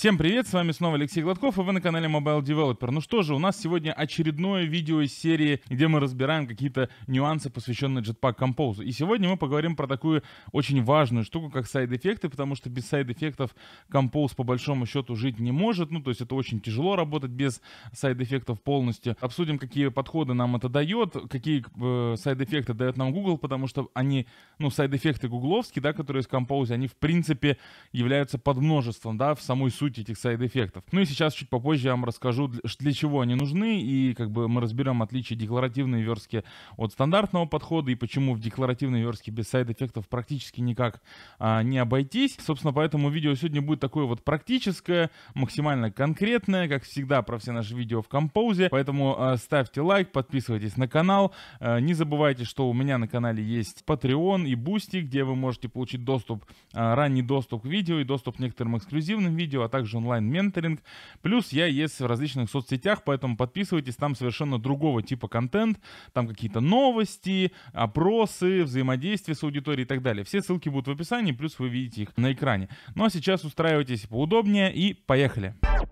Всем привет, с вами снова Алексей Гладков, и вы на канале Mobile Developer. Ну что же, у нас сегодня очередное видео из серии, где мы разбираем какие-то нюансы, посвященные Jetpack Compose. И сегодня мы поговорим про такую очень важную штуку, как сайд-эффекты, потому что без сайд-эффектов Compose по большому счету жить не может. Ну, то есть это очень тяжело работать без сайд-эффектов полностью. Обсудим, какие подходы нам это дает, какие э, сайд-эффекты дает нам Google, потому что они, ну, сайд-эффекты гугловские, да, которые из Compose, они в принципе являются подмножеством, да, в самой сути суть этих сайд-эффектов. Ну и сейчас чуть попозже я вам расскажу, для чего они нужны, и как бы мы разберем отличие декларативной верстки от стандартного подхода, и почему в декларативной верстке без сайд-эффектов практически никак а, не обойтись. Собственно, поэтому видео сегодня будет такое вот практическое, максимально конкретное, как всегда, про все наши видео в Композе. Поэтому а, ставьте лайк, подписывайтесь на канал. А, не забывайте, что у меня на канале есть Patreon и Boosty, где вы можете получить доступ, а, ранний доступ к видео и доступ к некоторым эксклюзивным видео, а также также онлайн-менторинг. Плюс я есть в различных соцсетях, поэтому подписывайтесь, там совершенно другого типа контент, там какие-то новости, опросы, взаимодействие с аудиторией и так далее. Все ссылки будут в описании, плюс вы видите их на экране. Ну а сейчас устраивайтесь поудобнее и поехали! Поехали!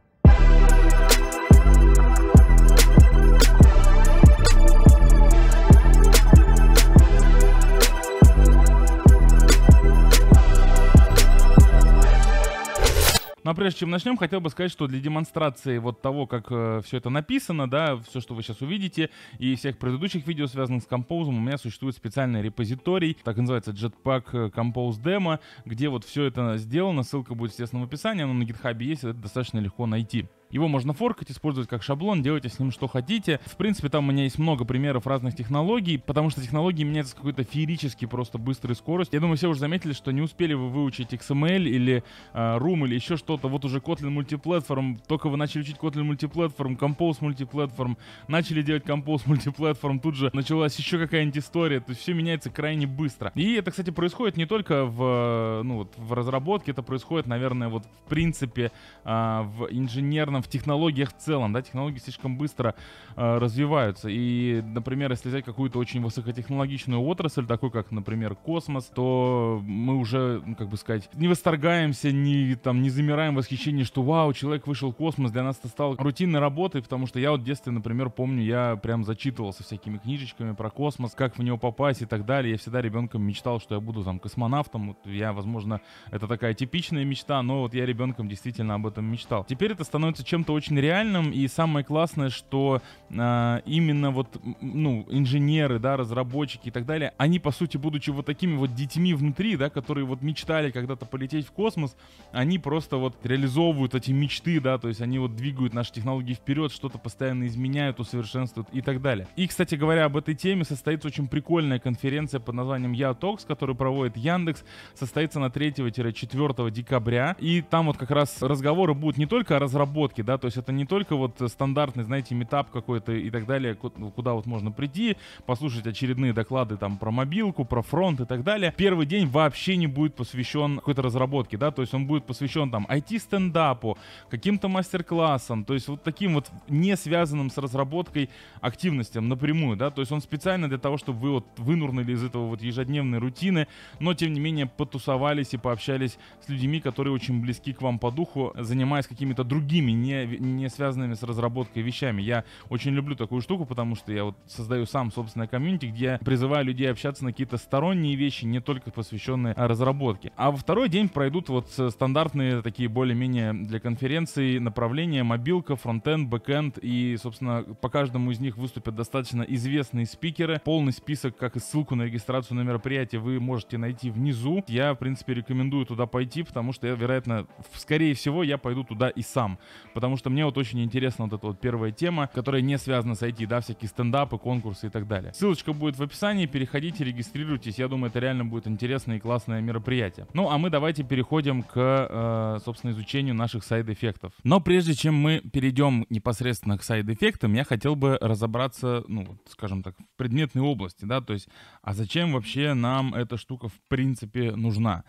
Но прежде чем начнем, хотел бы сказать, что для демонстрации вот того, как э, все это написано, да, все, что вы сейчас увидите, и всех предыдущих видео, связанных с композом, у меня существует специальный репозиторий, так называется Jetpack э, Compose Demo, где вот все это сделано, ссылка будет, естественно, в описании, оно на GitHub есть, это достаточно легко найти. Его можно форкать, использовать как шаблон, делайте с ним что хотите. В принципе, там у меня есть много примеров разных технологий, потому что технологии меняются с какой-то феерически просто быстрой скоростью. Я думаю, все уже заметили, что не успели вы выучить XML или э, Room или еще что-то. Вот уже Kotlin мультиплатформ, только вы начали учить Kotlin мультиплатформ, Compose мультиплатформ, начали делать Compose мультиплатформ, тут же началась еще какая-нибудь история. То есть все меняется крайне быстро. И это, кстати, происходит не только в, ну, вот, в разработке, это происходит, наверное, вот в принципе э, в инженерном странам в технологиях в целом, да, технологии слишком быстро э, развиваются. И, например, если взять какую-то очень высокотехнологичную отрасль, такой как, например, космос, то мы уже, ну, как бы сказать, не восторгаемся, не, там, не замираем восхищение, что вау, человек вышел в космос, для нас это стало рутинной работой, потому что я вот в детстве, например, помню, я прям зачитывался всякими книжечками про космос, как в него попасть и так далее. Я всегда ребенком мечтал, что я буду там космонавтом. Вот я, возможно, это такая типичная мечта, но вот я ребенком действительно об этом мечтал. Теперь это становится чем-то очень реальным. И самое классное, что э, именно вот ну, инженеры, да, разработчики и так далее, они, по сути, будучи вот такими вот детьми внутри, да, которые вот мечтали когда-то полететь в космос, они просто вот реализовывают эти мечты, да, то есть они вот двигают наши технологии вперед, что-то постоянно изменяют, усовершенствуют и так далее. И, кстати говоря, об этой теме состоится очень прикольная конференция под названием Я Токс, которую проводит Яндекс, состоится на 3-4 декабря. И там вот как раз разговоры будут не только о разработке, площадки, да, то есть это не только вот стандартный, знаете, метап какой-то и так далее, ну, куда вот можно прийти, послушать очередные доклады там про мобилку, про фронт и так далее. Первый день вообще не будет посвящен какой-то разработке, да, то есть он будет посвящен там IT-стендапу, каким-то мастер-классам, то есть вот таким вот не связанным с разработкой активностям напрямую, да, то есть он специально для того, чтобы вы вот вынурнули из этого вот ежедневной рутины, но тем не менее потусовались и пообщались с людьми, которые очень близки к вам по духу, занимаясь какими-то другими, не, не связанными с разработкой вещами. Я очень люблю такую штуку, потому что я вот создаю сам собственное комьюнити, где я призываю людей общаться на какие-то сторонние вещи, не только посвященные а, разработке. А во второй день пройдут вот стандартные такие более-менее для конференции направления мобилка, фронтенд, бэкенд и, собственно, по каждому из них выступят достаточно известные спикеры. Полный список, как и ссылку на регистрацию на мероприятие вы можете найти внизу. Я, в принципе, рекомендую туда пойти, потому что я, вероятно, скорее всего, я пойду туда и сам потому что мне вот очень интересна вот эта вот первая тема, которая не связана с IT, да, всякие стендапы, конкурсы и так далее. Ссылочка будет в описании, переходите, регистрируйтесь, я думаю, это реально будет интересное и классное мероприятие. Ну, а мы давайте переходим к, э, собственно, изучению наших сайд-эффектов. Но прежде чем мы перейдем непосредственно к сайд-эффектам, я хотел бы разобраться, ну, вот, скажем так, в предметной области, да, то есть, а зачем вообще нам эта штука в принципе нужна?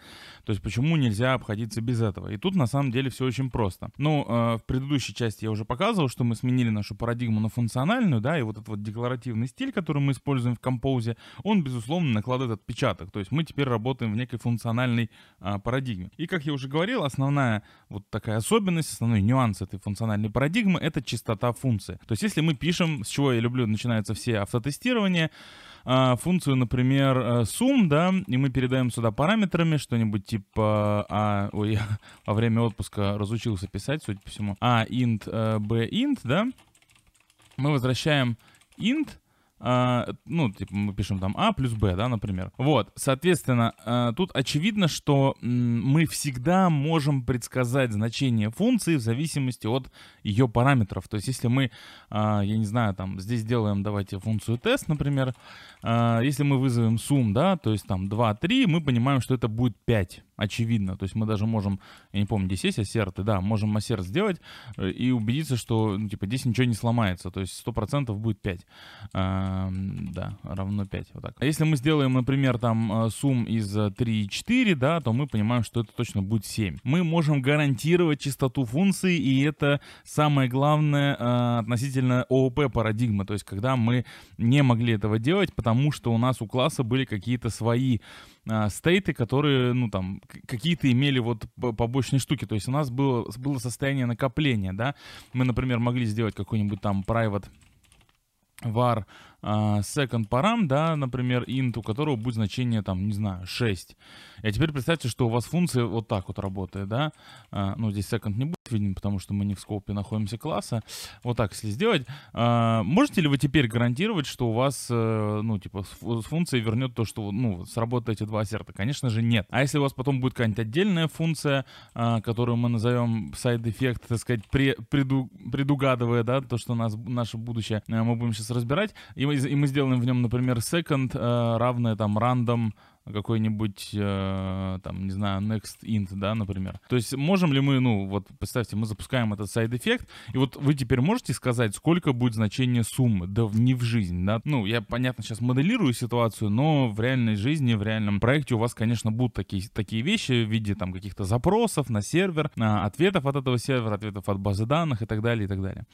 То есть, почему нельзя обходиться без этого? И тут, на самом деле, все очень просто. Ну, э, в предыдущей части я уже показывал, что мы сменили нашу парадигму на функциональную, да, и вот этот вот декларативный стиль, который мы используем в композе, он, безусловно, накладывает отпечаток. То есть мы теперь работаем в некой функциональной а, парадигме. И, как я уже говорил, основная вот такая особенность, основной нюанс этой функциональной парадигмы — это чистота функции. То есть если мы пишем, с чего я люблю, начинаются все автотестирования, а, функцию, например, э, сум, да, и мы передаем сюда параметрами что-нибудь типа, а, ой, во время отпуска разучился писать, судя по всему, а int, э, b int, да, мы возвращаем int, Uh, ну, типа мы пишем там А плюс Б, да, например. Вот, соответственно, uh, тут очевидно, что мы всегда можем предсказать значение функции в зависимости от ее параметров. То есть, если мы, uh, я не знаю, там, здесь делаем, давайте, функцию тест, например, если мы вызовем сум, да, то есть там 2, 3, мы понимаем, что это будет 5 очевидно. То есть мы даже можем, я не помню, здесь есть ассерты, да, можем ассерт сделать э, и убедиться, что, ну, типа, здесь ничего не сломается, то есть 100% будет 5. Эм, да, равно 5. Вот так. Если мы сделаем, например, там э, сумм из 3 э, и 4, да, то мы понимаем, что это точно будет 7. Мы можем гарантировать чистоту функции, и это самое главное э, относительно ООП парадигмы, то есть когда мы не могли этого делать, потому что у нас у класса были какие-то свои стейты, которые, ну, там, какие-то имели вот побочные штуки. То есть у нас было, было состояние накопления, да. Мы, например, могли сделать какой-нибудь там private var а, second param, да, например, int, у которого будет значение, там, не знаю, 6. А теперь представьте, что у вас функция вот так вот работает, да. А, ну, здесь second не будет виден, потому что мы не в скопе находимся класса. Вот так, если сделать. А, можете ли вы теперь гарантировать, что у вас, э, ну, типа, функция вернет то, что, ну, сработают эти два ассерта? Конечно же, нет. А если у вас потом будет какая-нибудь отдельная функция, а, которую мы назовем side-effect, так сказать, предугадывая, да, то, что у нас, наше будущее, э, мы будем сейчас разбирать, и и мы сделаем в нем, например, second, э, равное там random какой-нибудь, э, там, не знаю, next int, да, например. То есть можем ли мы, ну, вот представьте, мы запускаем этот сайд-эффект, и вот вы теперь можете сказать, сколько будет значение суммы, да не в жизнь, да. Ну, я, понятно, сейчас моделирую ситуацию, но в реальной жизни, в реальном проекте у вас, конечно, будут такие, такие вещи в виде, там, каких-то запросов на сервер, ответов от этого сервера, ответов от базы данных и так далее, и так далее.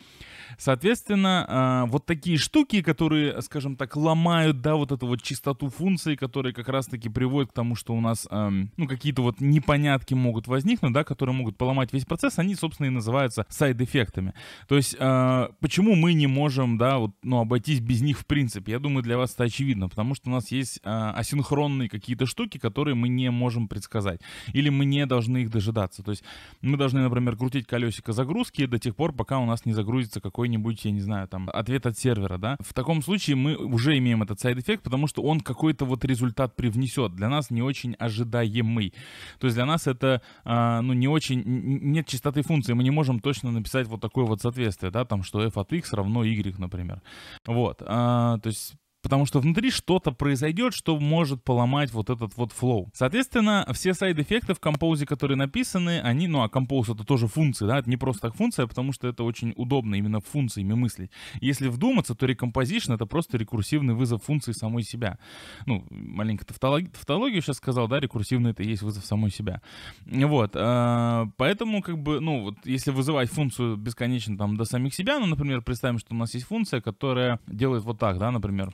Соответственно, э, вот такие штуки, которые, скажем так, ломают, да, вот эту вот чистоту функций, которые как раз таки приводит к тому, что у нас, эм, ну, какие-то вот непонятки могут возникнуть, да, которые могут поломать весь процесс, они, собственно, и называются сайд-эффектами. То есть, э, почему мы не можем, да, вот, ну, обойтись без них в принципе? Я думаю, для вас это очевидно, потому что у нас есть э, асинхронные какие-то штуки, которые мы не можем предсказать, или мы не должны их дожидаться. То есть, мы должны, например, крутить колесико загрузки до тех пор, пока у нас не загрузится какой-нибудь, я не знаю, там, ответ от сервера, да. В таком случае мы уже имеем этот сайд-эффект, потому что он какой-то вот результат привнесет несет, для нас не очень ожидаемый. То есть для нас это, а, ну, не очень, нет частоты функции, мы не можем точно написать вот такое вот соответствие, да, там, что f от x равно y, например. Вот, а, то есть потому что внутри что-то произойдет, что может поломать вот этот вот флоу. Соответственно, все сайд-эффекты в композе, которые написаны, они, ну а композ это тоже функция, да, это не просто так функция, потому что это очень удобно именно функциями мыслить. Если вдуматься, то рекомпозишн это просто рекурсивный вызов функции самой себя. Ну, маленькая тавтологию, тавтологию сейчас сказал, да, рекурсивный это и есть вызов самой себя. Вот, э, поэтому как бы, ну вот, если вызывать функцию бесконечно там до самих себя, ну, например, представим, что у нас есть функция, которая делает вот так, да, например,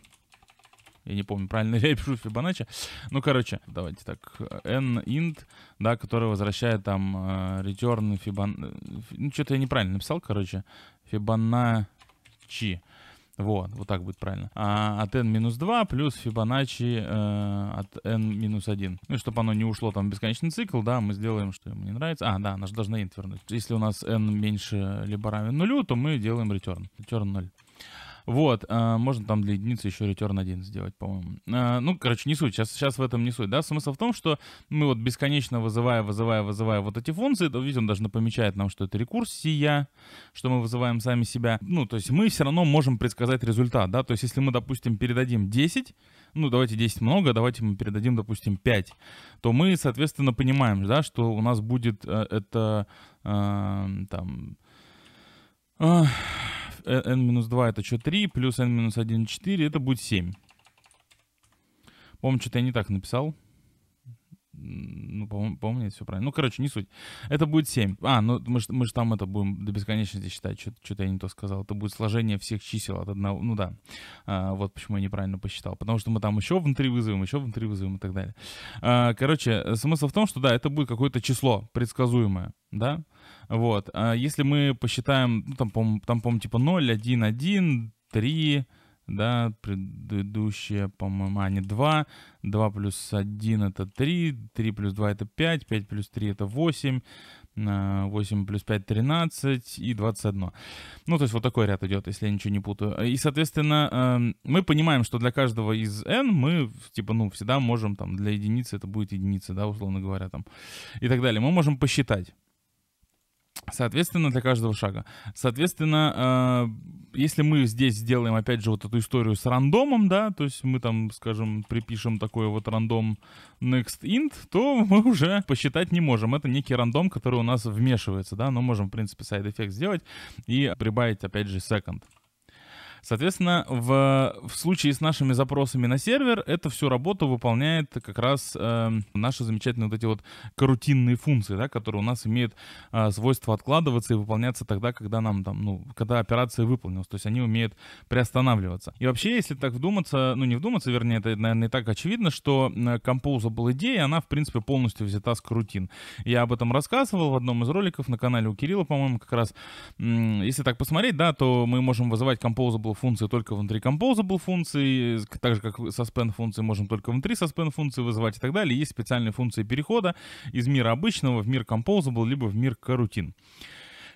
я не помню, правильно ли я пишу Фибоначчи. Ну, короче, давайте так, n int, да, который возвращает там э, return Fibon... Э, ну, что-то я неправильно написал, короче, Fibonacci. Вот, вот так будет правильно. А от n минус 2 плюс Фибоначчи э, от n минус 1. Ну, чтобы оно не ушло там в бесконечный цикл, да, мы сделаем, что ему не нравится. А, да, нас должна int вернуть. Если у нас n меньше либо равен нулю, то мы делаем return. Return 0. Вот, э, можно там для единицы еще return 1 сделать, по-моему. Э, ну, короче, не суть, сейчас, сейчас в этом не суть, да. Смысл в том, что мы вот бесконечно вызывая, вызывая, вызывая вот эти функции, то, видите, он даже напомечает нам, что это рекурсия, что мы вызываем сами себя. Ну, то есть мы все равно можем предсказать результат, да. То есть если мы, допустим, передадим 10, ну, давайте 10 много, давайте мы передадим, допустим, 5, то мы, соответственно, понимаем, да, что у нас будет э, это э, там... Э, n-2 это что, 3, плюс n-1, 4, это будет 7. Помню, что-то я не так написал. Ну, по-моему, по я все правильно. Ну, короче, не суть. Это будет 7. А, ну мы же мы ж там это будем до бесконечности считать. Что-то я не то сказал. Это будет сложение всех чисел от одного. Ну да. А, вот почему я неправильно посчитал. Потому что мы там еще внутри вызовем, еще внутри вызовем и так далее. А, короче, смысл в том, что да, это будет какое-то число предсказуемое, да. Вот. А если мы посчитаем, ну, там, по там, по типа 0, 1, 1, 3, да, предыдущее, по-моему, а, не 2, 2 плюс 1 это 3, 3 плюс 2 это 5, 5 плюс 3 это 8, 8 а, плюс 5 13 и 21. Ну, то есть вот такой ряд идет, если я ничего не путаю. И, соответственно, эм, мы понимаем, что для каждого из n мы, типа, ну, всегда можем там для единицы, это будет единица, да, условно говоря, там, и так далее. Мы можем посчитать. Соответственно, для каждого шага. Соответственно, э, если мы здесь сделаем, опять же, вот эту историю с рандомом, да, то есть мы там, скажем, припишем такой вот рандом next int, то мы уже посчитать не можем. Это некий рандом, который у нас вмешивается, да, но можем, в принципе, сайд-эффект сделать и прибавить, опять же, second. Соответственно, в, в случае с нашими запросами на сервер, это всю работу выполняет как раз э, эм, наши замечательные вот эти вот карутинные функции, да, которые у нас имеют э, свойство откладываться и выполняться тогда, когда нам там, ну, когда операция выполнилась. То есть они умеют приостанавливаться. И вообще, если так вдуматься, ну не вдуматься, вернее, это, наверное, и так очевидно, что Composable идея, она, в принципе, полностью взята с карутин. Я об этом рассказывал в одном из роликов на канале у Кирилла, по-моему, как раз. Если так посмотреть, да, то мы можем вызывать Composable Decouple функция только внутри композа был функции, так же как suspend функции можем только внутри suspend функции вызывать и так далее. Есть специальные функции перехода из мира обычного в мир композа был либо в мир Coroutine.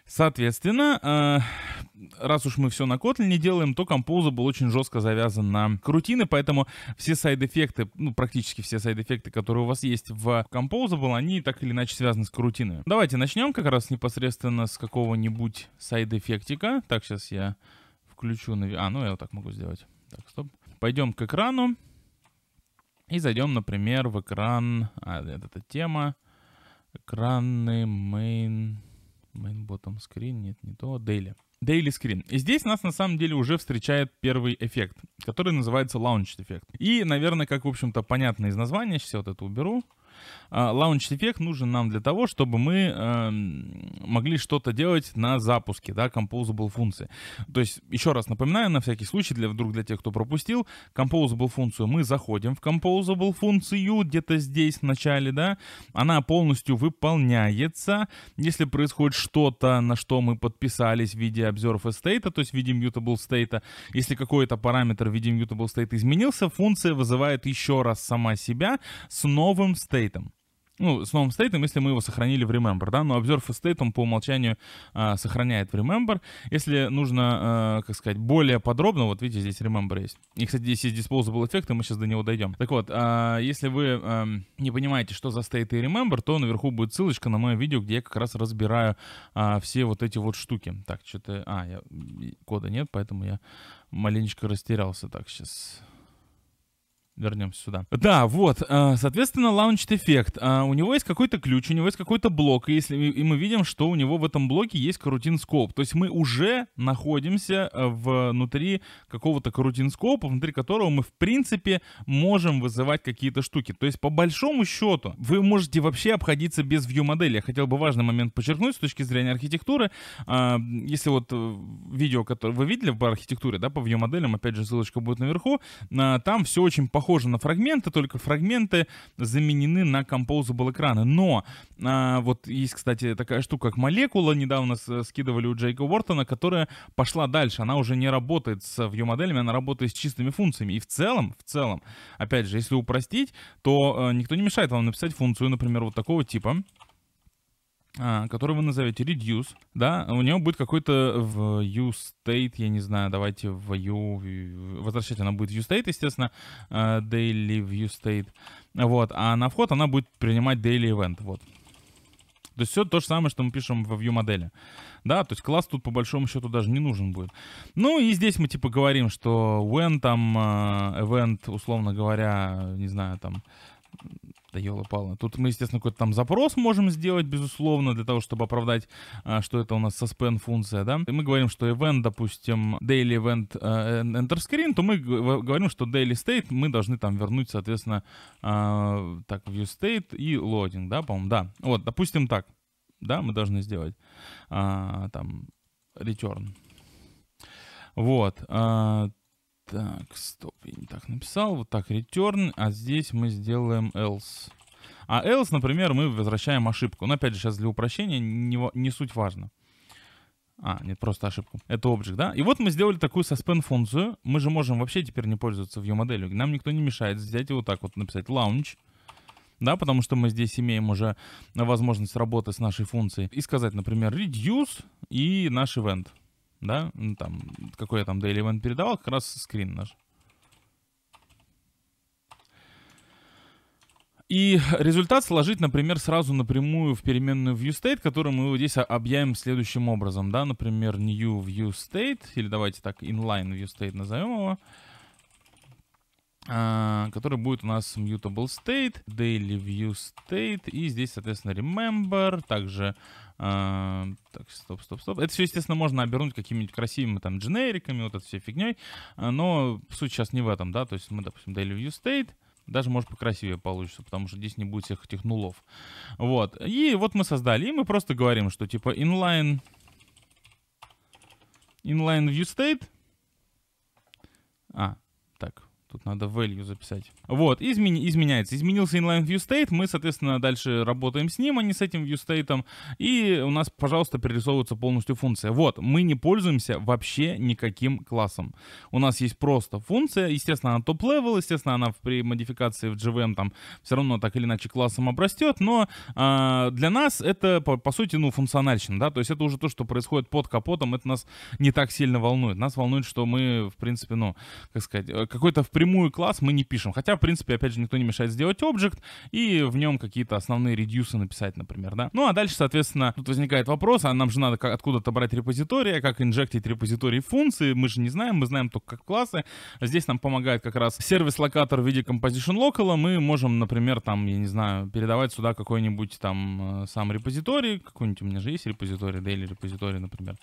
Соответственно, э, раз уж мы все на Kotlin не делаем, то композа был очень жестко завязан на крутины, поэтому все сайд-эффекты, ну, практически все сайд-эффекты, которые у вас есть в композа был они так или иначе связаны с крутинами. Давайте начнем как раз непосредственно с какого-нибудь сайд-эффектика. Так, сейчас я включу... на... А, ну я вот так могу сделать. Так, стоп. Пойдем к экрану. И зайдем, например, в экран... А, это, это тема. Экранный main... Main bottom screen. Нет, не то. Daily. Daily Screen. И здесь нас на самом деле уже встречает первый эффект, который называется Launch эффект. И, наверное, как, в общем-то, понятно из названия, сейчас я вот это уберу. А, лаунч-эффект нужен нам для того, чтобы мы э, могли что-то делать на запуске, да, composable функции. То есть, еще раз напоминаю, на всякий случай, для, вдруг для тех, кто пропустил, composable функцию мы заходим в composable функцию где-то здесь в начале, да, она полностью выполняется. Если происходит что-то, на что мы подписались в виде observe state, то есть в виде mutable state, если какой-то параметр в виде mutable state изменился, функция вызывает еще раз сама себя с новым state стейтом. Ну, с новым стейтом, если мы его сохранили в Remember, да, но Observe State он по умолчанию а, сохраняет в Remember. Если нужно, а, как сказать, более подробно, вот видите, здесь Remember есть. И, кстати, здесь есть Disposable эффект, и мы сейчас до него дойдем. Так вот, а, если вы а, не понимаете, что за State и Remember, то наверху будет ссылочка на мое видео, где я как раз разбираю а, все вот эти вот штуки. Так, что-то... А, я, кода нет, поэтому я маленечко растерялся. Так, сейчас вернемся сюда. Да, вот, э, соответственно, Launch Effect. Э, у него есть какой-то ключ, у него есть какой-то блок, и, если, и мы видим, что у него в этом блоке есть карутинскоп. То есть мы уже находимся э, внутри какого-то карутинскопа, внутри которого мы, в принципе, можем вызывать какие-то штуки. То есть, по большому счету, вы можете вообще обходиться без view-модели. Я хотел бы важный момент подчеркнуть с точки зрения архитектуры. Если вот видео, которое вы видели по архитектуре, да, по view-моделям, опять же, ссылочка будет наверху, там все очень похоже на фрагменты, только фрагменты заменены на composable экраны. Но а, вот есть, кстати, такая штука, как молекула, недавно скидывали у Джейка Уортона, которая пошла дальше. Она уже не работает с view-моделями, она работает с чистыми функциями. И в целом, в целом, опять же, если упростить, то а, никто не мешает вам написать функцию, например, вот такого типа. А, который вы назовете reduce, да, у него будет какой-то view state, я не знаю, давайте в u, возвращать она будет view state, естественно, а, daily view state, вот, а на вход она будет принимать daily event, вот. То есть все то же самое, что мы пишем во view модели. Да, то есть класс тут по большому счету даже не нужен будет. Ну и здесь мы типа говорим, что when там а, event, условно говоря, не знаю, там да елы-палы. Тут мы, естественно, какой-то там запрос можем сделать, безусловно, для того, чтобы оправдать, а, что это у нас suspend функция, да. И мы говорим, что event, допустим, daily event э, enter screen, то мы говорим, что daily state мы должны там вернуть, соответственно, а, так, view state и loading, да, по-моему, да. Вот, допустим, так, да, мы должны сделать а, там return. Вот. Так, стоп, я не так написал. Вот так return, а здесь мы сделаем else. А else, например, мы возвращаем ошибку. Но опять же, сейчас для упрощения не, не суть важно. А, нет, просто ошибку. Это объект, да? И вот мы сделали такую suspend-функцию. Мы же можем вообще теперь не пользоваться view-моделью. Нам никто не мешает взять и вот так вот написать launch. Да, потому что мы здесь имеем уже возможность работы с нашей функцией. И сказать, например, reduce и наш event да, ну, там, какой я там Daily Event передавал, как раз скрин наш. И результат сложить, например, сразу напрямую в переменную viewState, которую мы здесь объявим следующим образом, да, например, new viewState, или давайте так inline viewState назовем его, а, который будет у нас mutable state, daily view state, и здесь, соответственно, remember, также, э, так, стоп, стоп, стоп, это все, естественно, можно обернуть какими-нибудь красивыми там дженериками, вот этой всей фигней, а, но суть сейчас не в этом, да, то есть мы, допустим, daily view state, даже, может, покрасивее получится, потому что здесь не будет всех этих нулов. Вот. И вот мы создали. И мы просто говорим, что типа inline... Inline view state. А, так, Тут надо value записать. Вот, измени, изменяется. Изменился inline view state. Мы, соответственно, дальше работаем с ним, а не с этим view state. И у нас, пожалуйста, перерисовывается полностью функция. Вот, мы не пользуемся вообще никаким классом. У нас есть просто функция. Естественно, она топ-level. Естественно, она при модификации в GVM там все равно так или иначе классом обрастет. Но э, для нас это, по, по сути, ну, функциональщина, да. То есть это уже то, что происходит под капотом. Это нас не так сильно волнует. Нас волнует, что мы, в принципе, ну, как сказать, э, какой-то в напрямую класс мы не пишем. Хотя, в принципе, опять же, никто не мешает сделать объект и в нем какие-то основные редюсы написать, например, да. Ну а дальше, соответственно, тут возникает вопрос, а нам же надо откуда-то брать репозитория, а как инжектить репозитории функции, мы же не знаем, мы знаем только как классы. Здесь нам помогает как раз сервис-локатор в виде composition local, мы можем, например, там, я не знаю, передавать сюда какой-нибудь там э, сам репозиторий, какой-нибудь у меня же есть репозиторий, daily репозиторий, например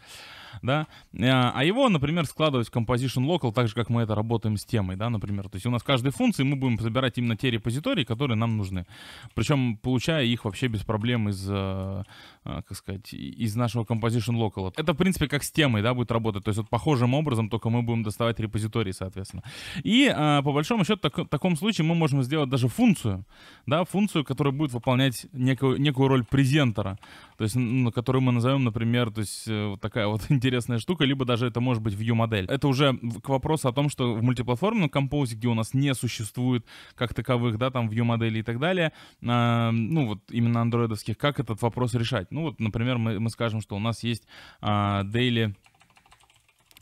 да, э, а его, например, складывать в composition local, так же, как мы это работаем с темой, да, например. То есть у нас каждой функции мы будем забирать именно те репозитории, которые нам нужны. Причем получая их вообще без проблем из, э, э, как сказать, из нашего composition local. Это, в принципе, как с темой, да, будет работать. То есть вот похожим образом, только мы будем доставать репозитории, соответственно. И по большому счету, в таком случае мы можем сделать даже функцию, да, функцию, которая будет выполнять некую, некую роль презентера, то есть, ну, которую мы назовем, например, то есть вот такая вот интересная штука, либо даже это может быть view-модель. Это уже к вопросу о том, что в мультиплатформенном композе, где у нас не существует как таковых, да, там view-моделей и так далее, э, ну вот именно андроидовских, как этот вопрос решать? Ну вот, например, мы, мы скажем, что у нас есть э, daily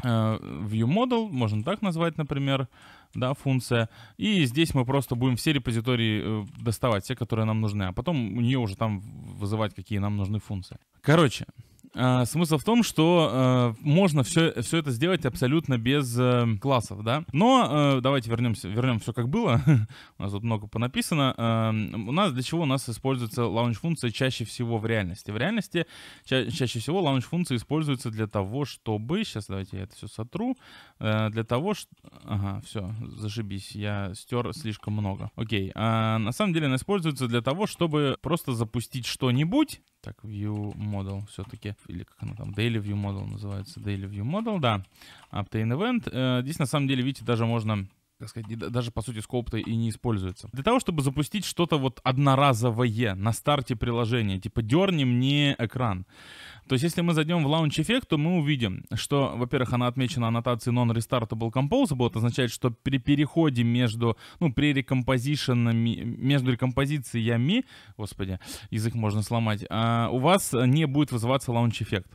а, view model, можно так назвать, например, да, функция. И здесь мы просто будем все репозитории э, доставать, те, которые нам нужны, а потом у нее уже там вызывать, какие нам нужны функции. Короче, а, смысл в том, что э, можно все, все это сделать абсолютно без э, классов, да. Но э, давайте вернемся, вернем все как было. у нас тут много понаписано. Э, у нас для чего у нас используется лаунч-функция чаще всего в реальности? В реальности ча- чаще всего лаунч-функция используется для того, чтобы... Сейчас давайте я это все сотру. Э, для того, что... Ага, все, зашибись, я стер слишком много. Окей. Э, на самом деле она используется для того, чтобы просто запустить что-нибудь, так, view model все-таки, или как она там, daily view model называется, daily view model, да, obtain event. Э, здесь на самом деле, видите, даже можно так сказать, даже по сути скоп-то и не используется. Для того, чтобы запустить что-то вот одноразовое на старте приложения, типа дерни мне экран. То есть, если мы зайдем в Launch Effect, то мы увидим, что, во-первых, она отмечена аннотацией Non-Restartable compose будет означать что при переходе между, ну, при рекомпозишенами, между рекомпозициями, господи, язык можно сломать, а, у вас не будет вызываться Launch Effect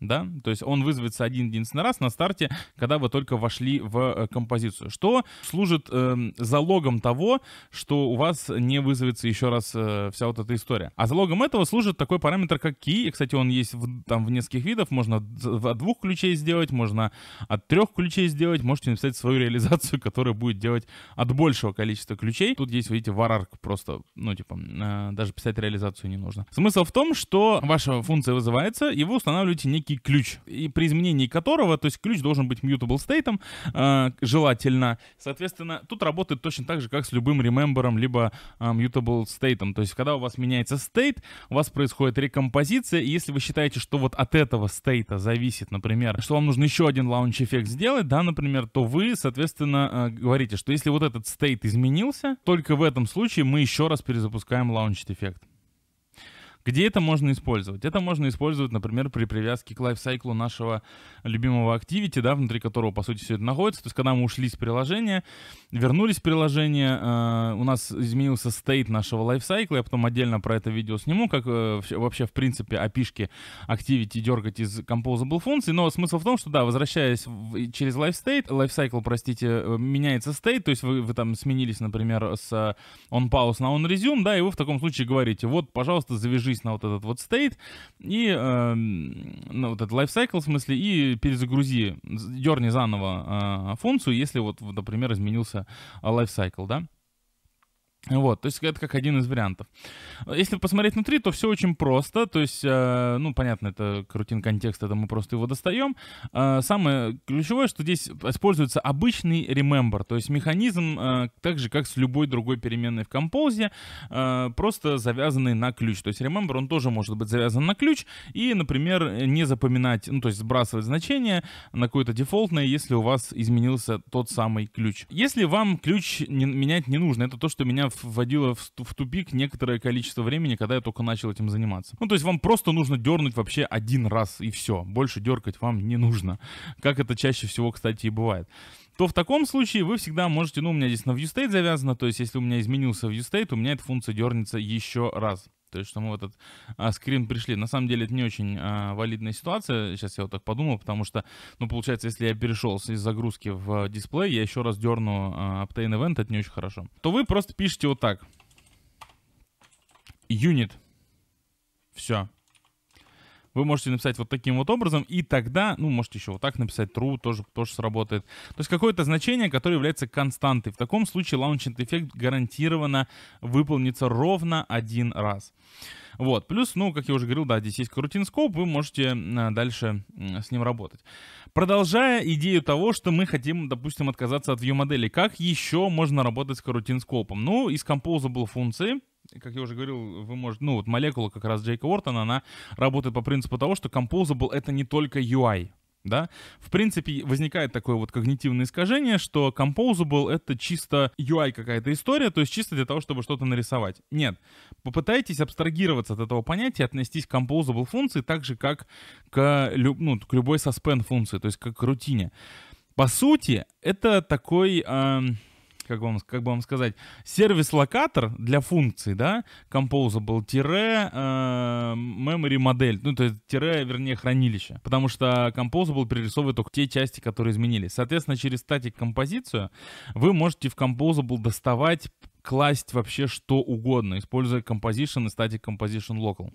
да, то есть он вызовется один единственный раз на старте, когда вы только вошли в э, композицию, что служит э, залогом того, что у вас не вызовется еще раз э, вся вот эта история. А залогом этого служит такой параметр, как key, кстати, он есть в, там в нескольких видах, можно от двух ключей сделать, можно от трех ключей сделать, можете написать свою реализацию, которая будет делать от большего количества ключей. Тут есть, видите, vararg просто, ну, типа, э, даже писать реализацию не нужно. Смысл в том, что ваша функция вызывается, и вы устанавливаете некий некий ключ, и при изменении которого, то есть ключ должен быть mutable state, э, желательно. Соответственно, тут работает точно так же, как с любым remember, либо э, mutable state. То есть, когда у вас меняется state, у вас происходит рекомпозиция, и если вы считаете, что вот от этого стейта зависит, например, что вам нужно еще один launch эффект сделать, да, например, то вы, соответственно, э, говорите, что если вот этот state изменился, только в этом случае мы еще раз перезапускаем launch эффект где это можно использовать? Это можно использовать, например, при привязке к лайфсайклу нашего любимого Activity, да, внутри которого, по сути, все это находится. То есть, когда мы ушли с приложения, вернулись в приложение, э, у нас изменился стейт нашего лайфсайкла, я потом отдельно про это видео сниму, как э, вообще, в принципе, опишки Activity дергать из composable функций, но смысл в том, что, да, возвращаясь в, через лайфстейт, лайфсайкл, простите, э, меняется стейт, то есть вы, вы там сменились, например, с э, on pause на on resume, да, и вы в таком случае говорите, вот, пожалуйста, завяжи жизнь на вот этот вот стейт и э, на вот этот лайфсайкл, в смысле, и перезагрузи, дерни заново э, функцию, если вот, например, изменился лайфсайкл, э, да. Вот, то есть это как один из вариантов. Если посмотреть внутри, то все очень просто. То есть, э, ну, понятно, это крутин контекст, это мы просто его достаем. Э, самое ключевое, что здесь используется обычный remember, то есть механизм, э, так же, как с любой другой переменной в композе, э, просто завязанный на ключ. То есть remember, он тоже может быть завязан на ключ и, например, не запоминать, ну, то есть сбрасывать значение на какое-то дефолтное, если у вас изменился тот самый ключ. Если вам ключ не, менять не нужно, это то, что меня вводило в тупик некоторое количество времени, когда я только начал этим заниматься. Ну, то есть вам просто нужно дернуть вообще один раз и все. Больше дергать вам не нужно. Как это чаще всего, кстати, и бывает то в таком случае вы всегда можете, ну, у меня здесь на View State завязано, то есть если у меня изменился View State, у меня эта функция дернется еще раз то есть что мы в этот а, скрин пришли. На самом деле это не очень а, валидная ситуация, сейчас я вот так подумал, потому что, ну, получается, если я перешел из загрузки в дисплей, я еще раз дерну а, Obtain Event, это не очень хорошо. То вы просто пишете вот так. Unit. Все вы можете написать вот таким вот образом, и тогда, ну, можете еще вот так написать true, тоже, тоже сработает. То есть какое-то значение, которое является константой. В таком случае launching эффект гарантированно выполнится ровно один раз. Вот, плюс, ну, как я уже говорил, да, здесь есть карутин скоп, вы можете а, дальше с ним работать. Продолжая идею того, что мы хотим, допустим, отказаться от view модели, как еще можно работать с карутин скопом? Ну, из composable функции, как я уже говорил, вы можете, ну вот молекула как раз Джейка Уортона, она работает по принципу того, что composable это не только UI, да? В принципе, возникает такое вот когнитивное искажение, что composable — это чисто UI какая-то история, то есть чисто для того, чтобы что-то нарисовать. Нет. Попытайтесь абстрагироваться от этого понятия, отнестись к composable функции так же, как к, ну, к любой suspend функции, то есть как к рутине. По сути, это такой... Э, как вам, как бы вам сказать, сервис-локатор для функции, да, composable тире э, memory модель, ну, то есть тире, вернее, хранилище, потому что composable перерисовывает только те части, которые изменились. Соответственно, через статик композицию вы можете в composable доставать класть вообще что угодно, используя composition и static composition local.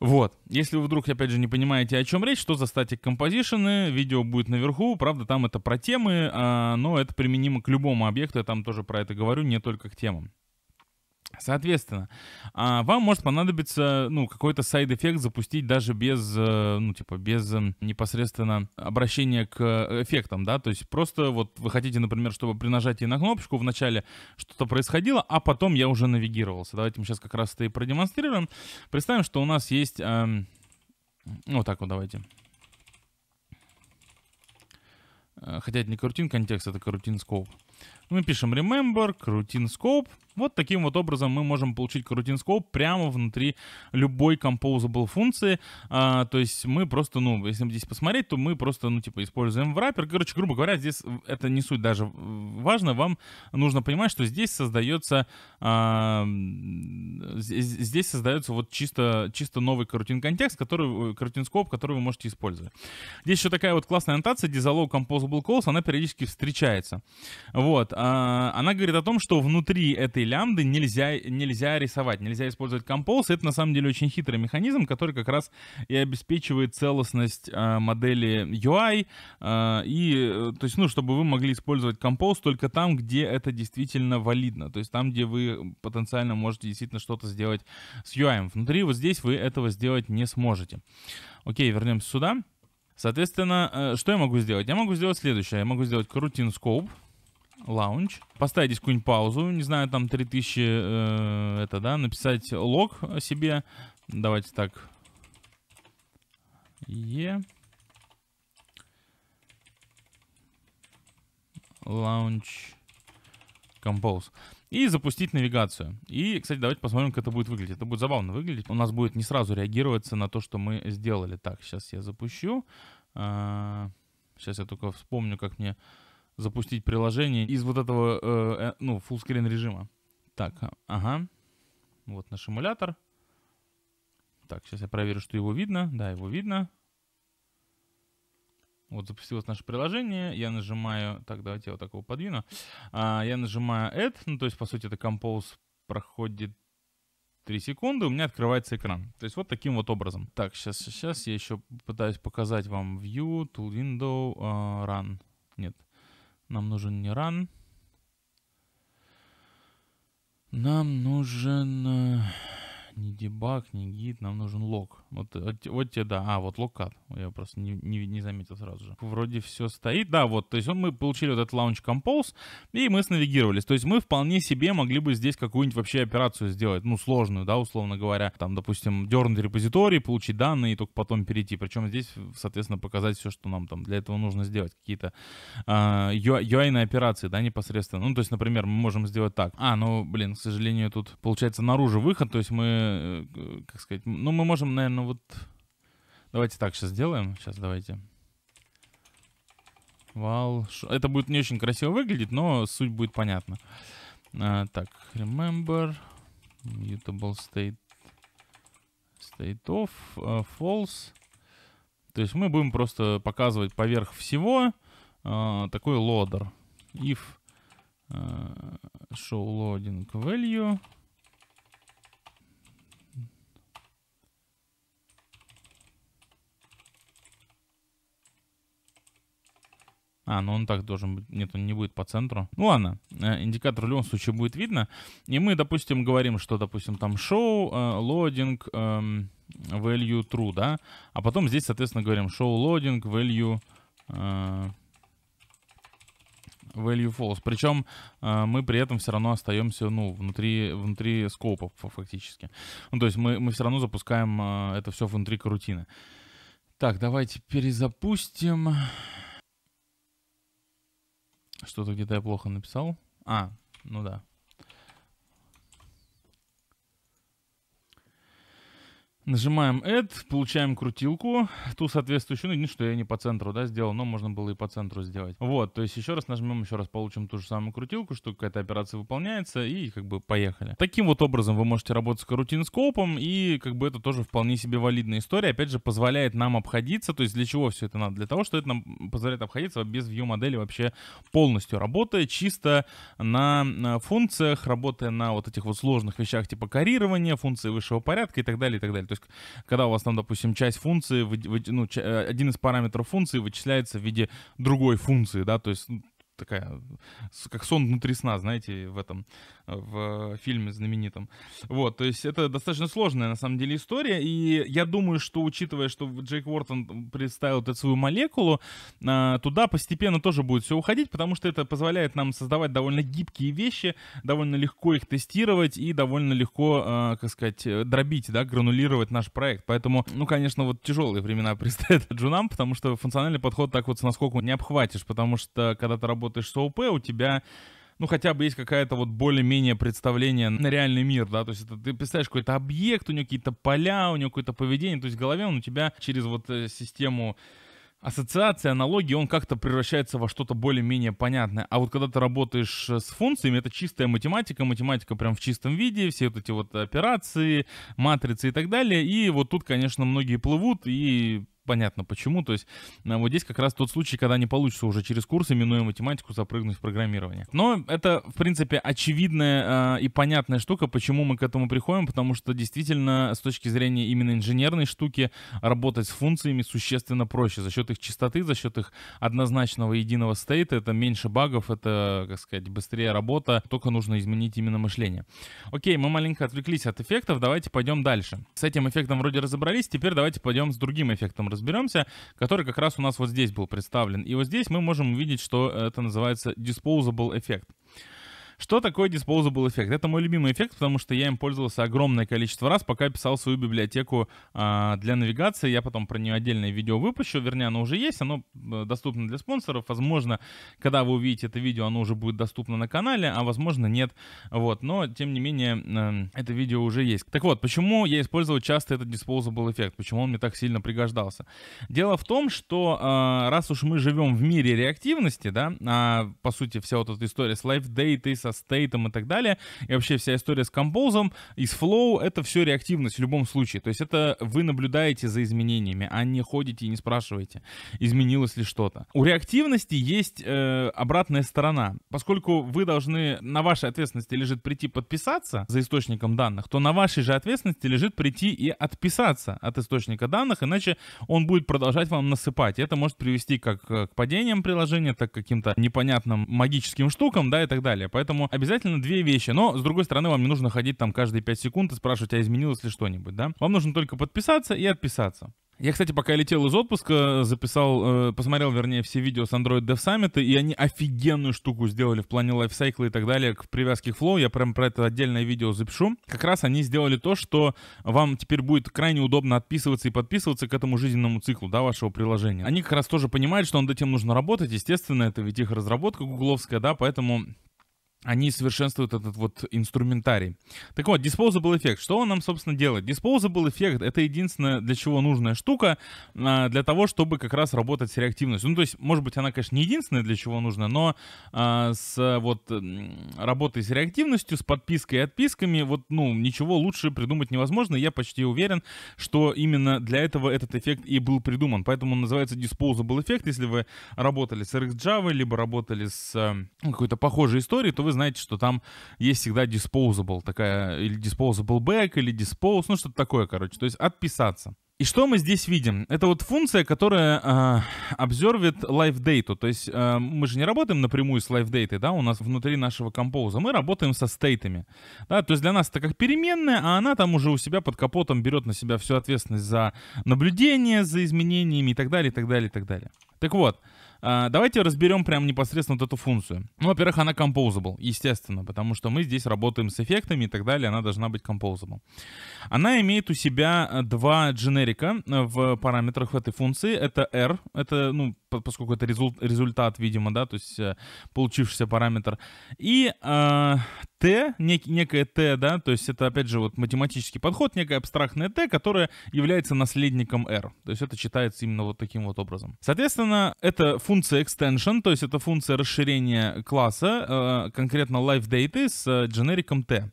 Вот. Если вы вдруг, опять же, не понимаете, о чем речь, что за статик композишены, видео будет наверху, правда, там это про темы, а, но это применимо к любому объекту, я там тоже про это говорю, не только к темам. Соответственно, а, вам может понадобиться, ну, какой-то сайд-эффект запустить даже без, э, ну, типа, без эм, непосредственно обращения к э, эффектам, да, то есть просто вот вы хотите, например, чтобы при нажатии на кнопочку вначале что-то происходило, а потом я уже навигировался. Давайте мы сейчас как раз это и продемонстрируем. Представим, что у нас есть, эм, вот так вот давайте. Э, хотя это не карутин контекст, это карутин скоп. Ну, мы пишем remember, routine scope. Вот таким вот образом мы можем получить routine scope прямо внутри любой composable функции. А, то есть мы просто, ну, если здесь посмотреть, то мы просто, ну, типа, используем wrapper. Короче, грубо говоря, здесь это не суть даже важно. Вам нужно понимать, что здесь создается, а, здесь создается вот чисто, чисто новый карутин контекст, который, карутин scope, который вы можете использовать. Здесь еще такая вот классная аннотация, disallow composable calls, она периодически встречается. Вот. А, она говорит о том, что внутри этой лямды нельзя, нельзя рисовать, нельзя использовать compose. Это на самом деле очень хитрый механизм, который как раз и обеспечивает целостность а, модели UI. А, и, э, то есть, ну, чтобы вы могли использовать compose только там, где это действительно валидно. То есть там, где вы потенциально можете действительно что-то сделать с UI. Внутри вот здесь вы этого сделать не сможете. Окей, вернемся сюда. Соответственно, э, что я могу сделать? Я могу сделать следующее. Я могу сделать крутин scope лаунч, поставить здесь какую-нибудь паузу, не знаю, там 3000, э, это, да, написать лог себе, давайте так, е, лаунч, compose, и запустить навигацию. И, кстати, давайте посмотрим, как это будет выглядеть. Это будет забавно выглядеть. У нас будет не сразу реагироваться на то, что мы сделали. Так, сейчас я запущу. А, сейчас я только вспомню, как мне запустить приложение из вот этого, э, э ну, фуллскрин режима. Так, а, ага. Вот наш эмулятор. Так, сейчас я проверю, что его видно. Да, его видно. Вот запустилось наше приложение. Я нажимаю... Так, давайте я вот такого подвину. А, я нажимаю Add. Ну, то есть, по сути, это Compose проходит 3 секунды, у меня открывается экран. То есть вот таким вот образом. Так, сейчас, сейчас я еще пытаюсь показать вам View, Tool Window, uh, Run. Нет. Нам нужен не ран. Нам нужен... Э, не дебаг, не гид, нам нужен лог. Вот, вот, вот тебе, да, а, вот локат. Я просто не, не, не заметил сразу же. Вроде все стоит, да, вот, то есть он, мы получили вот этот Launch Compose, и мы снавигировались. То есть мы вполне себе могли бы здесь какую-нибудь вообще операцию сделать, ну, сложную, да, условно говоря. Там, допустим, дернуть репозиторий, получить данные и только потом перейти. Причем здесь, соответственно, показать все, что нам там для этого нужно сделать. Какие-то э, UI-на операции, да, непосредственно. Ну, то есть, например, мы можем сделать так. А, ну, блин, к сожалению, тут получается наружу выход, то есть мы Э, как сказать, ну, мы можем, наверное, вот... Давайте так сейчас сделаем. Сейчас давайте. Вал... Это будет не очень красиво выглядеть, но суть будет понятна. А, так, remember, mutable state, state of, uh, false. То есть мы будем просто показывать поверх всего uh, такой лодер. If uh, show loading value А, ну он так должен быть. Нет, он не будет по центру. Ну ладно, э, индикатор в любом случае будет видно. И мы, допустим, говорим, что, допустим, там show loading э, эм, value true, да? А потом здесь, соответственно, говорим show loading value э, value false. Причем мы при этом все равно остаемся ну, внутри, внутри скопов фактически. Ну, то есть мы, мы все равно запускаем это все внутри карутины. Так, давайте перезапустим. Что-то где-то я плохо написал. А, ну да. Нажимаем Add, получаем крутилку, ту соответствующую, ну, единственное, что я не по центру, да, сделал, но можно было и по центру сделать. Вот, то есть еще раз нажмем, еще раз получим ту же самую крутилку, что какая-то операция выполняется, и как бы поехали. Таким вот образом вы можете работать с карутин и как бы это тоже вполне себе валидная история, опять же, позволяет нам обходиться, то есть для чего все это надо? Для того, что это нам позволяет обходиться без view модели вообще полностью, работая чисто на функциях, работая на вот этих вот сложных вещах типа карирования, функции высшего порядка и так далее, и так далее. То есть есть, когда у вас там, допустим, часть функции, вы, вы, ну, э, один из параметров функции вычисляется в виде другой функции, да, то есть ну, такая, как сон внутри сна, знаете, в этом в фильме знаменитом. Вот, то есть это достаточно сложная, на самом деле, история, и я думаю, что, учитывая, что Джейк Уортон представил эту свою молекулу, а, туда постепенно тоже будет все уходить, потому что это позволяет нам создавать довольно гибкие вещи, довольно легко их тестировать и довольно легко, а, как сказать, э, дробить, да, гранулировать наш проект. Поэтому, ну, конечно, вот тяжелые времена предстоят джунам, потому что функциональный подход так вот с наскоку не обхватишь, потому что когда ты работаешь с ОП, у тебя ну, хотя бы есть какая-то вот более-менее представление на реальный мир, да, то есть это, ты представляешь какой-то объект, у него какие-то поля, у него какое-то поведение, то есть в голове он у тебя через вот э, систему ассоциации, аналогии, он как-то превращается во что-то более-менее понятное. А вот когда ты работаешь э, с функциями, это чистая математика, математика прям в чистом виде, все вот эти вот операции, матрицы и так далее. И вот тут, конечно, многие плывут и понятно почему. То есть э, вот здесь как раз тот случай, когда не получится уже через курсы минуя математику, запрыгнуть в программирование. Но это, в принципе, очевидная э, и понятная штука, почему мы к этому приходим, потому что действительно с точки зрения именно инженерной штуки работать с функциями существенно проще за счет их чистоты, за счет их однозначного единого стейта. Это меньше багов, это, как сказать, быстрее работа, только нужно изменить именно мышление. Окей, мы маленько отвлеклись от эффектов, давайте пойдем дальше. С этим эффектом вроде разобрались, теперь давайте пойдем с другим эффектом разбираться разберемся, который как раз у нас вот здесь был представлен. И вот здесь мы можем увидеть, что это называется disposable эффект. Что такое disposable эффект? Это мой любимый эффект, потому что я им пользовался огромное количество раз, пока писал свою библиотеку а, для навигации. Я потом про нее отдельное видео выпущу, вернее, оно уже есть, оно э, доступно для спонсоров. Возможно, когда вы увидите это видео, оно уже будет доступно на канале, а возможно нет. Вот, но тем не менее, эм, это видео уже есть. Так вот, почему я использовал часто этот disposable эффект? Почему он мне так сильно пригождался? Дело в том, что а, раз уж мы живем в мире реактивности, да, а, по сути, вся вот эта история с лайфдейтой, со со стейтом и так далее, и вообще вся история с композом и с флоу — это все реактивность в любом случае. То есть это вы наблюдаете за изменениями, а не ходите и не спрашиваете, изменилось ли что-то. У реактивности есть э, обратная сторона. Поскольку вы должны, на вашей ответственности лежит прийти подписаться за источником данных, то на вашей же ответственности лежит прийти и отписаться от источника данных, иначе он будет продолжать вам насыпать. Это может привести как э, к падениям приложения, так к каким-то непонятным магическим штукам, да, и так далее. Поэтому Поэтому обязательно две вещи. Но, с другой стороны, вам не нужно ходить там каждые 5 секунд и спрашивать, а изменилось ли что-нибудь, да? Вам нужно только подписаться и отписаться. Я, кстати, пока летел из отпуска, записал, э, посмотрел, вернее, все видео с Android Dev Summit, и они офигенную штуку сделали в плане лайфсайкла и так далее, к привязке к Flow. Я прям про это отдельное видео запишу. Как раз они сделали то, что вам теперь будет крайне удобно отписываться и подписываться к этому жизненному циклу, да, вашего приложения. Они как раз тоже понимают, что над этим нужно работать. Естественно, это ведь их разработка гугловская, да, поэтому они совершенствуют этот вот инструментарий. Так вот, disposable эффект. Что он нам, собственно, делает? Disposable эффект — это единственная для чего нужная штука, а, для того, чтобы как раз работать с реактивностью. Ну, то есть, может быть, она, конечно, не единственная для чего нужна, но а, с вот работой с реактивностью, с подпиской и отписками, вот, ну, ничего лучше придумать невозможно. Я почти уверен, что именно для этого этот эффект и был придуман. Поэтому он называется disposable эффект. Если вы работали с RxJava, либо работали с какой-то похожей историей, то вы вы знаете, что там есть всегда disposable такая, или disposable back, или dispose, ну что-то такое, короче, то есть отписаться. И что мы здесь видим? Это вот функция, которая э, а, обзорвит live data. То есть э, мы же не работаем напрямую с live date, да, у нас внутри нашего композа. Мы работаем со стейтами. Да? То есть для нас это как переменная, а она там уже у себя под капотом берет на себя всю ответственность за наблюдение, за изменениями и так далее, и так далее, и так далее. Так вот, а, давайте разберем прям непосредственно вот эту функцию. Ну, во-первых, она composable, естественно, потому что мы здесь работаем с эффектами и так далее, она должна быть composable. Она имеет у себя э, два дженерика э, в параметрах этой функции. Это R, это, ну, поскольку это результат, видимо, да, то есть э, получившийся параметр. И э, Т, нек, некое Т, да, то есть это, опять же, вот математический подход, некое абстрактное Т, которое является наследником R. То есть это читается именно вот таким вот образом. Соответственно, это функция extension, то есть это функция расширения класса, э, конкретно LifeDate с э, дженериком T.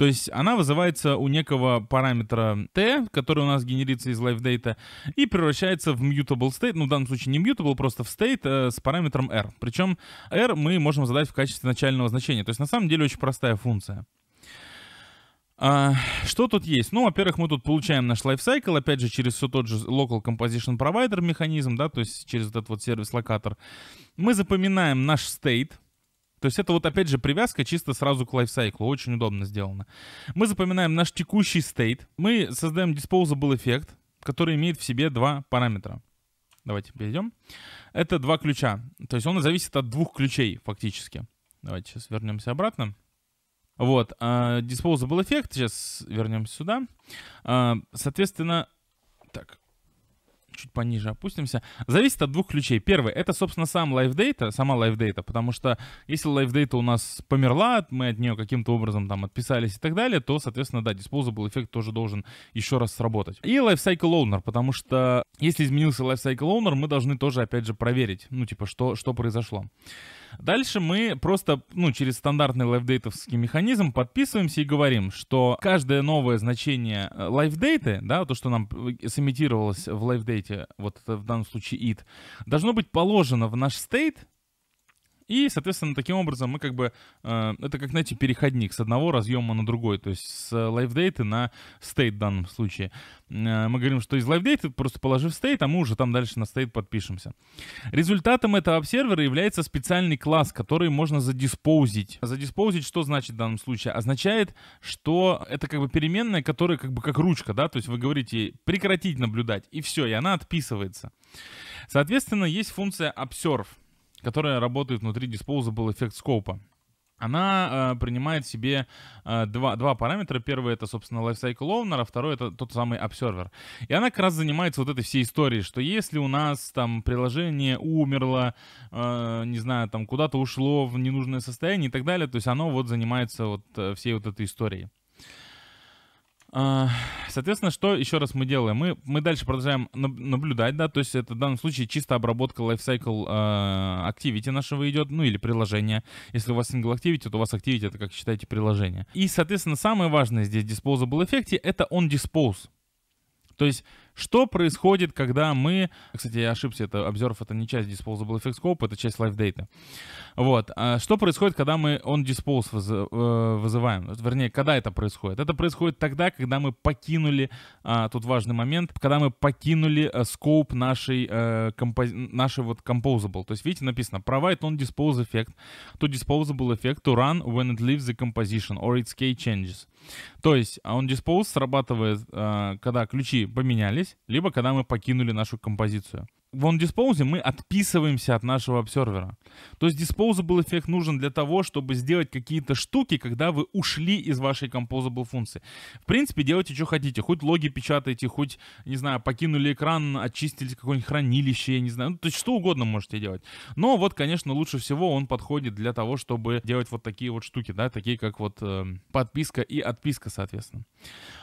То есть она вызывается у некого параметра t, который у нас генерится из live data, и превращается в mutable state, ну в данном случае не mutable, просто в state э, с параметром r. Причем r мы можем задать в качестве начального значения. То есть на самом деле очень простая функция. А, что тут есть? Ну, во-первых, мы тут получаем наш lifecycle, опять же, через все тот же local composition provider механизм, да, то есть через этот вот сервис-локатор. Мы запоминаем наш state, то есть это вот опять же привязка чисто сразу к лайфсайклу, очень удобно сделано. Мы запоминаем наш текущий стейт, мы создаем disposable эффект, который имеет в себе два параметра. Давайте перейдем. Это два ключа, то есть он зависит от двух ключей фактически. Давайте сейчас вернемся обратно. Вот, а, disposable эффект, сейчас вернемся сюда. А, соответственно, так, чуть пониже опустимся, зависит от двух ключей. Первый — это, собственно, сам лайфдейта, сама лайфдейта, потому что если лайфдейта у нас померла, мы от нее каким-то образом там отписались и так далее, то, соответственно, да, disposable эффект тоже должен еще раз сработать. И lifecycle owner, потому что если изменился lifecycle owner, мы должны тоже, опять же, проверить, ну, типа, что, что произошло. Дальше мы просто, ну, через стандартный лайфдейтовский механизм подписываемся и говорим, что каждое новое значение лайфдейты, э, да, то, что нам э, сымитировалось в лайфдейте, вот это в данном случае it, должно быть положено в наш state, и, соответственно, таким образом мы как бы... Э, это как, знаете, переходник с одного разъема на другой. То есть с лайфдейта на стейт в данном случае. Э, мы говорим, что из лайфдейта просто положив стейт, а мы уже там дальше на стейт подпишемся. Результатом этого обсервера является специальный класс, который можно задиспоузить. Задиспоузить что значит в данном случае? Означает, что это как бы переменная, которая как бы как ручка, да? То есть вы говорите прекратить наблюдать, и все, и она отписывается. Соответственно, есть функция observe которая работает внутри Disposable эффект Scope. Она э, принимает себе э, два, два параметра. Первый — это, собственно, Lifecycle Owner, а второй — это тот самый Observer. И она как раз занимается вот этой всей историей, что если у нас там приложение умерло, э, не знаю, там куда-то ушло в ненужное состояние и так далее, то есть оно вот занимается вот э, всей вот этой историей. А, соответственно, что еще раз мы делаем? Мы, мы дальше продолжаем наблюдать, да, то есть это в данном случае чисто обработка lifecycle э, а, activity нашего идет, ну или приложение. Если у вас single activity, то у вас activity это, как считаете, приложение. И, соответственно, самое важное здесь disposable эффекте это on dispose. То есть что происходит, когда мы... Кстати, я ошибся, это обзор, это не часть Disposable FX Scope, это часть Live Data. Вот. А что происходит, когда мы он Dispose э, вызываем? Вернее, когда это происходит? Это происходит тогда, когда мы покинули... А, тут важный момент. Когда мы покинули э, scope нашей, э, нашей вот Composable. То есть, видите, написано Provide on Dispose Effect to Disposable Effect to run when it leaves the composition or its key changes. То есть, он а Dispose срабатывает, когда ключи поменялись, здесь, либо когда мы покинули нашу композицию в OnDispose мы отписываемся от нашего обсервера. То есть disposable эффект нужен для того, чтобы сделать какие-то штуки, когда вы ушли из вашей composable функции. В принципе, делайте, что хотите. Хоть логи печатайте, хоть, не знаю, покинули экран, очистили какое-нибудь хранилище, я не знаю. Ну, то есть что угодно можете делать. Но вот, конечно, лучше всего он подходит для того, чтобы делать вот такие вот штуки, да, такие как вот э, подписка и отписка, соответственно.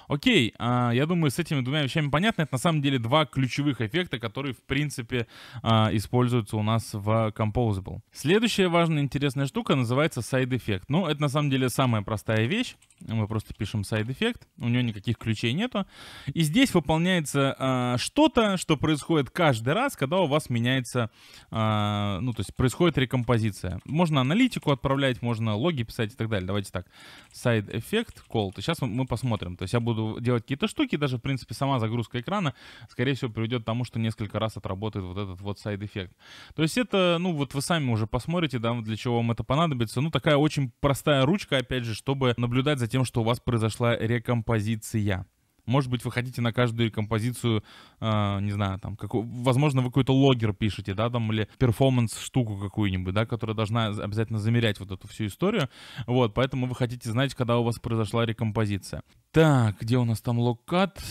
Окей, э, я думаю, с этими двумя вещами понятно. Это на самом деле два ключевых эффекта, которые, в принципе, принципе, а, используются у нас в Composable. Следующая важная интересная штука называется Side Effect. Ну, это на самом деле самая простая вещь. Мы просто пишем Side Effect, у него никаких ключей нету. И здесь выполняется а, что-то, что происходит каждый раз, когда у вас меняется, а, ну, то есть происходит рекомпозиция. Можно аналитику отправлять, можно логи писать и так далее. Давайте так, Side Effect, Call. Сейчас мы посмотрим. То есть я буду делать какие-то штуки, даже, в принципе, сама загрузка экрана, скорее всего, приведет к тому, что несколько раз отработает работает вот этот вот сайд-эффект. То есть это, ну вот вы сами уже посмотрите, да, для чего вам это понадобится. Ну такая очень простая ручка, опять же, чтобы наблюдать за тем, что у вас произошла рекомпозиция. Может быть, вы хотите на каждую композицию, э, а, не знаю, там, как, возможно, вы какой-то логер пишете, да, там, или перформанс штуку какую-нибудь, да, которая должна обязательно замерять вот эту всю историю. Вот, поэтому вы хотите знать, когда у вас произошла рекомпозиция. Так, где у нас там локат?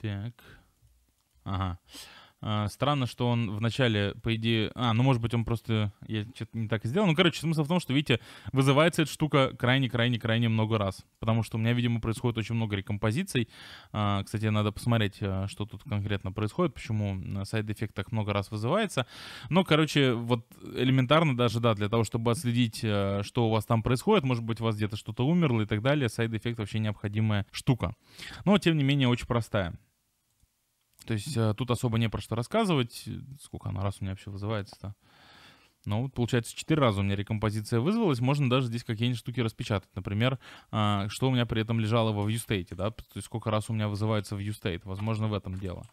Так. Ага. А, странно, что он вначале, по идее... А, ну, может быть, он просто... Я что-то не так сделал. Ну, короче, смысл в том, что, видите, вызывается эта штука крайне-крайне-крайне много раз. Потому что у меня, видимо, происходит очень много рекомпозиций. А, кстати, надо посмотреть, а, что тут конкретно происходит, почему сайд-эффект так много раз вызывается. Но, короче, вот элементарно даже, да, для того, чтобы отследить, что у вас там происходит, может быть, у вас где-то что-то умерло и так далее, сайд-эффект вообще необходимая штука. Но, тем не менее, очень простая. То есть э, тут особо не про что рассказывать. Э, сколько она раз у меня вообще вызывается-то? Ну, получается, четыре раза у меня рекомпозиция вызвалась. Можно даже здесь какие-нибудь штуки распечатать. Например, а, что у меня при этом лежало во ViewState, да? То есть сколько раз у меня вызывается ViewState. Возможно, в этом дело.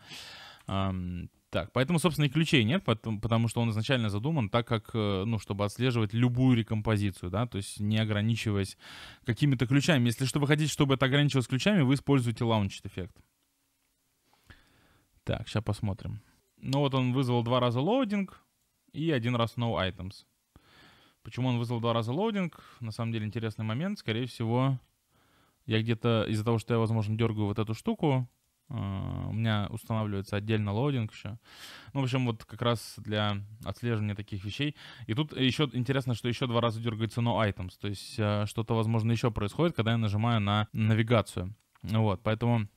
Так, поэтому, собственно, и ключей нет, потому, потому что он изначально задуман так, как, э, ну, чтобы отслеживать любую рекомпозицию, да, то есть не ограничиваясь какими-то ключами. Если что вы хотите, чтобы это ограничивалось ключами, вы используете лаунч эффект. Так, сейчас посмотрим. Ну вот он вызвал два раза лоудинг и один раз no items. Почему он вызвал два раза лоудинг? На самом деле интересный момент. Скорее всего, я где-то из-за того, что я, возможно, дергаю вот эту штуку, э, у меня устанавливается отдельно лоудинг еще. Ну, в общем, вот как раз для отслеживания таких вещей. И тут еще интересно, что еще два раза дергается no items. То есть э, что-то, возможно, еще происходит, когда я нажимаю на навигацию. Вот, поэтому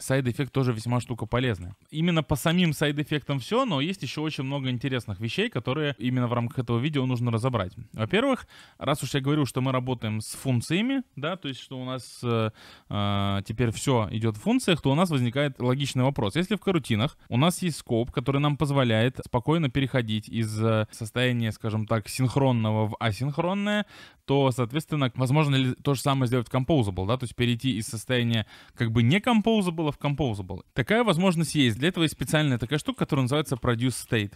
сайд-эффект тоже весьма штука полезная. Именно по самим сайд-эффектам все, но есть еще очень много интересных вещей, которые именно в рамках этого видео нужно разобрать. Во-первых, раз уж я говорю, что мы работаем с функциями, да, то есть что у нас э, э теперь все идет в функциях, то у нас возникает логичный вопрос. Если в карутинах у нас есть скоп, который нам позволяет спокойно переходить из э, состояния, скажем так, синхронного в асинхронное, то, соответственно, возможно ли то же самое сделать в composable, да, то есть перейти из состояния как бы не composable Parallel Composable. Такая возможность есть. Для этого есть специальная такая штука, которая называется Produce State.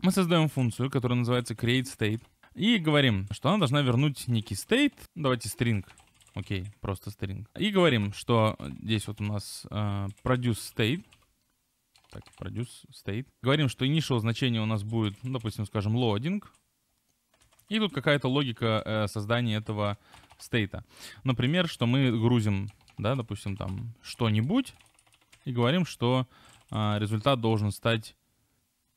Мы создаем функцию, которая называется Create State. И говорим, что она должна вернуть некий state. Давайте string. Окей, okay, просто string. И говорим, что здесь вот у нас э, produce state. Так, produce state. Говорим, что initial значение у нас будет, ну, допустим, скажем, loading. И тут какая-то логика э, создания этого стейта. Например, что мы грузим да, допустим, там что-нибудь, и говорим, что а, результат должен стать,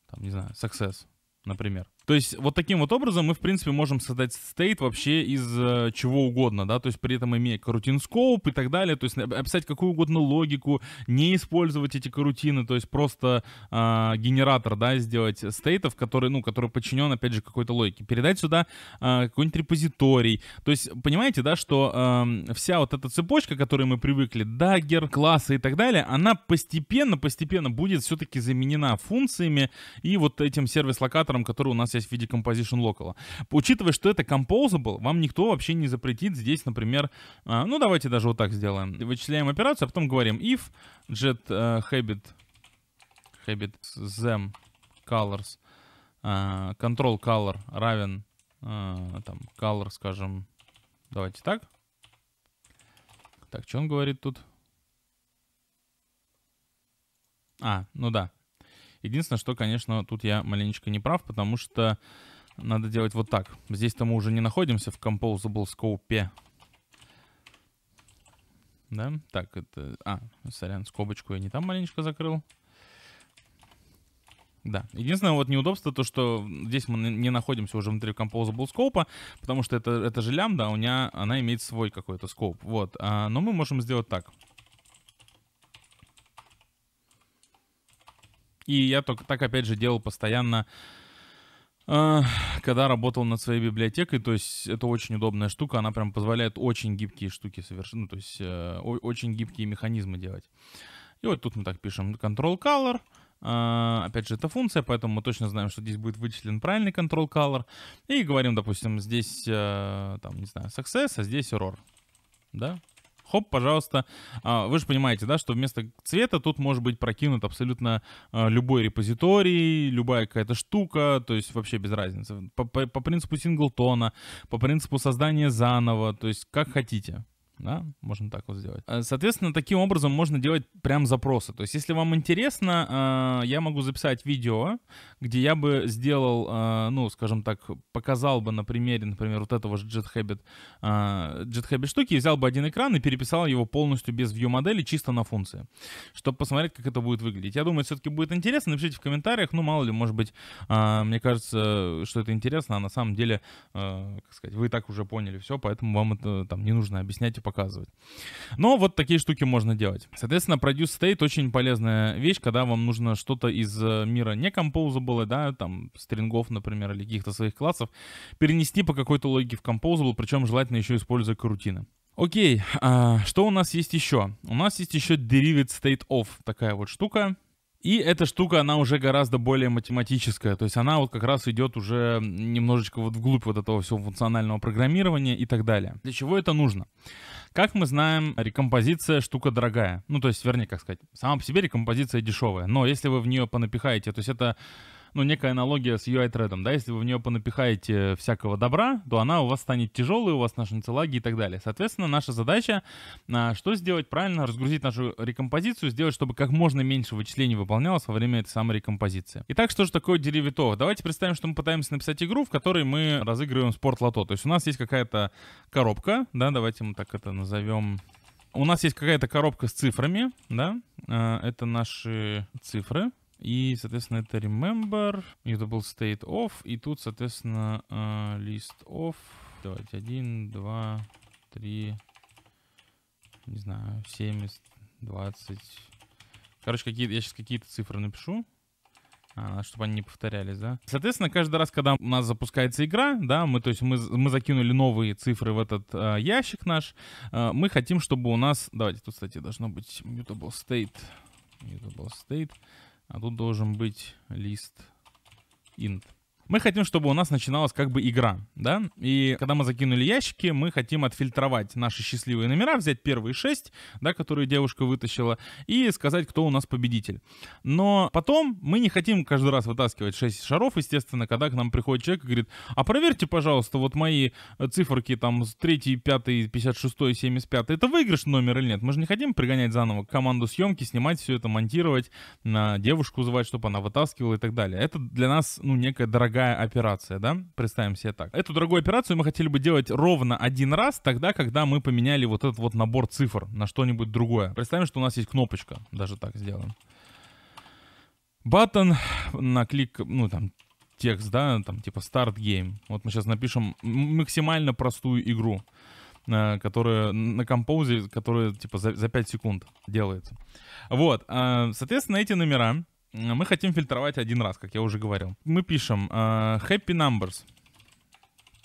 там, не знаю, success, например. То есть вот таким вот образом мы, в принципе, можем создать стейт вообще из э, чего угодно, да, то есть при этом имея карутин скоуп и так далее, то есть описать какую угодно логику, не использовать эти карутины, то есть просто э, генератор, да, сделать стейтов, который, ну, который подчинен, опять же, какой-то логике. Передать сюда э, какой-нибудь репозиторий. То есть понимаете, да, что э, вся вот эта цепочка, к которой мы привыкли, даггер, классы и так далее, она постепенно, постепенно будет все-таки заменена функциями и вот этим сервис-локатором, который у нас есть часть в виде Composition Local. Учитывая, что это Composable, вам никто вообще не запретит здесь, например, а, ну давайте даже вот так сделаем. Вычисляем операцию, а потом говорим if jet э, habit, habit them colors, э, control color равен э, там color, скажем, давайте так. Так, что он говорит тут? А, ну да. Единственное, что, конечно, тут я маленечко не прав, потому что надо делать вот так. Здесь-то мы уже не находимся в Composable Scope. Да? Так, это... А, сорян, скобочку я не там маленечко закрыл. Да. Единственное вот неудобство то, что здесь мы не находимся уже внутри Composable Scope, потому что это, это же лямбда, а у меня она имеет свой какой-то скоп. Вот. А, но мы можем сделать так. И я только так, опять же, делал постоянно, э, когда работал над своей библиотекой. То есть это очень удобная штука. Она прям позволяет очень гибкие штуки совершить. Ну, то есть э, очень гибкие механизмы делать. И вот тут мы так пишем control color. Э, опять же, это функция, поэтому мы точно знаем, что здесь будет вычислен правильный control color. И говорим, допустим, здесь, там, не знаю, success, а здесь error. Да? хоп, пожалуйста. А, вы же понимаете, да, что вместо цвета тут может быть прокинут абсолютно а, любой репозиторий, любая какая-то штука, то есть вообще без разницы. По, по, по принципу синглтона, по принципу создания заново, то есть как хотите да, можно так вот сделать. Э, соответственно, таким образом можно делать прям запросы. То есть, если вам интересно, э, я могу записать видео, где я бы сделал, э, ну, скажем так, показал бы на примере, например, вот этого же JetHabit, JetHabit штуки, взял бы один экран и переписал его полностью без view модели, чисто на функции, чтобы посмотреть, как это будет выглядеть. Я думаю, все-таки будет интересно. Напишите в комментариях, ну, мало ли, может быть, мне кажется, что это интересно, а на самом деле, как сказать, вы и так уже поняли все, поэтому вам это там не нужно объяснять и показывать показывать. Но вот такие штуки можно делать. Соответственно, Produce State очень полезная вещь, когда вам нужно что-то из э, мира не composable, да, там, стрингов, например, или каких-то своих классов, перенести по какой-то логике в composable, причем желательно еще используя карутины. Окей, а, что у нас есть еще? У нас есть еще derived state of, такая вот штука. И эта штука, она уже гораздо более математическая. То есть она вот как раз идет уже немножечко вот вглубь вот этого всего функционального программирования и так далее. Для чего это нужно? Как мы знаем, рекомпозиция штука дорогая. Ну, то есть, вернее, как сказать, сама по себе рекомпозиция дешевая. Но если вы в нее понапихаете, то есть это ну, некая аналогия с UI-тредом, да, если вы в нее понапихаете всякого добра, то она у вас станет тяжелой, у вас ножницы лаги и так далее. Соответственно, наша задача, а, что сделать правильно, разгрузить нашу рекомпозицию, сделать, чтобы как можно меньше вычислений выполнялось во время этой самой рекомпозиции. Итак, что же такое деревитов? Давайте представим, что мы пытаемся написать игру, в которой мы разыгрываем спорт-лото. То есть у нас есть какая-то коробка, да, давайте мы так это назовем у нас есть какая-то коробка с цифрами, да? А, это наши цифры. И, соответственно, это remember, это был state of, и тут, соответственно, э, list of. Давайте 1, 2, 3, не знаю, 70, 20. Короче, какие я сейчас какие-то цифры напишу. А, чтобы они не повторялись, да. Соответственно, каждый раз, когда у нас запускается игра, да, мы, то есть мы, мы закинули новые цифры в этот э, ящик наш, э, мы хотим, чтобы у нас, давайте, тут, кстати, должно быть mutable state, mutable state, а тут должен быть лист int. Мы хотим, чтобы у нас начиналась как бы игра, да? И когда мы закинули ящики, мы хотим отфильтровать наши счастливые номера, взять первые шесть, да, которые девушка вытащила, и сказать, кто у нас победитель. Но потом мы не хотим каждый раз вытаскивать шесть шаров, естественно, когда к нам приходит человек и говорит, а проверьте, пожалуйста, вот мои э, циферки там 3, 5, 56, 75, это выигрыш номер или нет? Мы же не хотим пригонять заново команду съемки, снимать все это, монтировать, девушку звать, чтобы она вытаскивала и так далее. Это для нас, ну, некая дорогая дорогая операция, да? Представим себе так. Эту дорогую операцию мы хотели бы делать ровно один раз, тогда, когда мы поменяли вот этот вот набор цифр на что-нибудь другое. Представим, что у нас есть кнопочка. Даже так сделаем. Button на клик, ну там, текст, да, там типа Start Game. Вот мы сейчас напишем максимально простую игру, э, которая на композе, которая типа за, за 5 секунд делается. Вот, э, соответственно, эти номера Э, мы хотим фильтровать один раз, как я уже говорил. Мы пишем э, happy numbers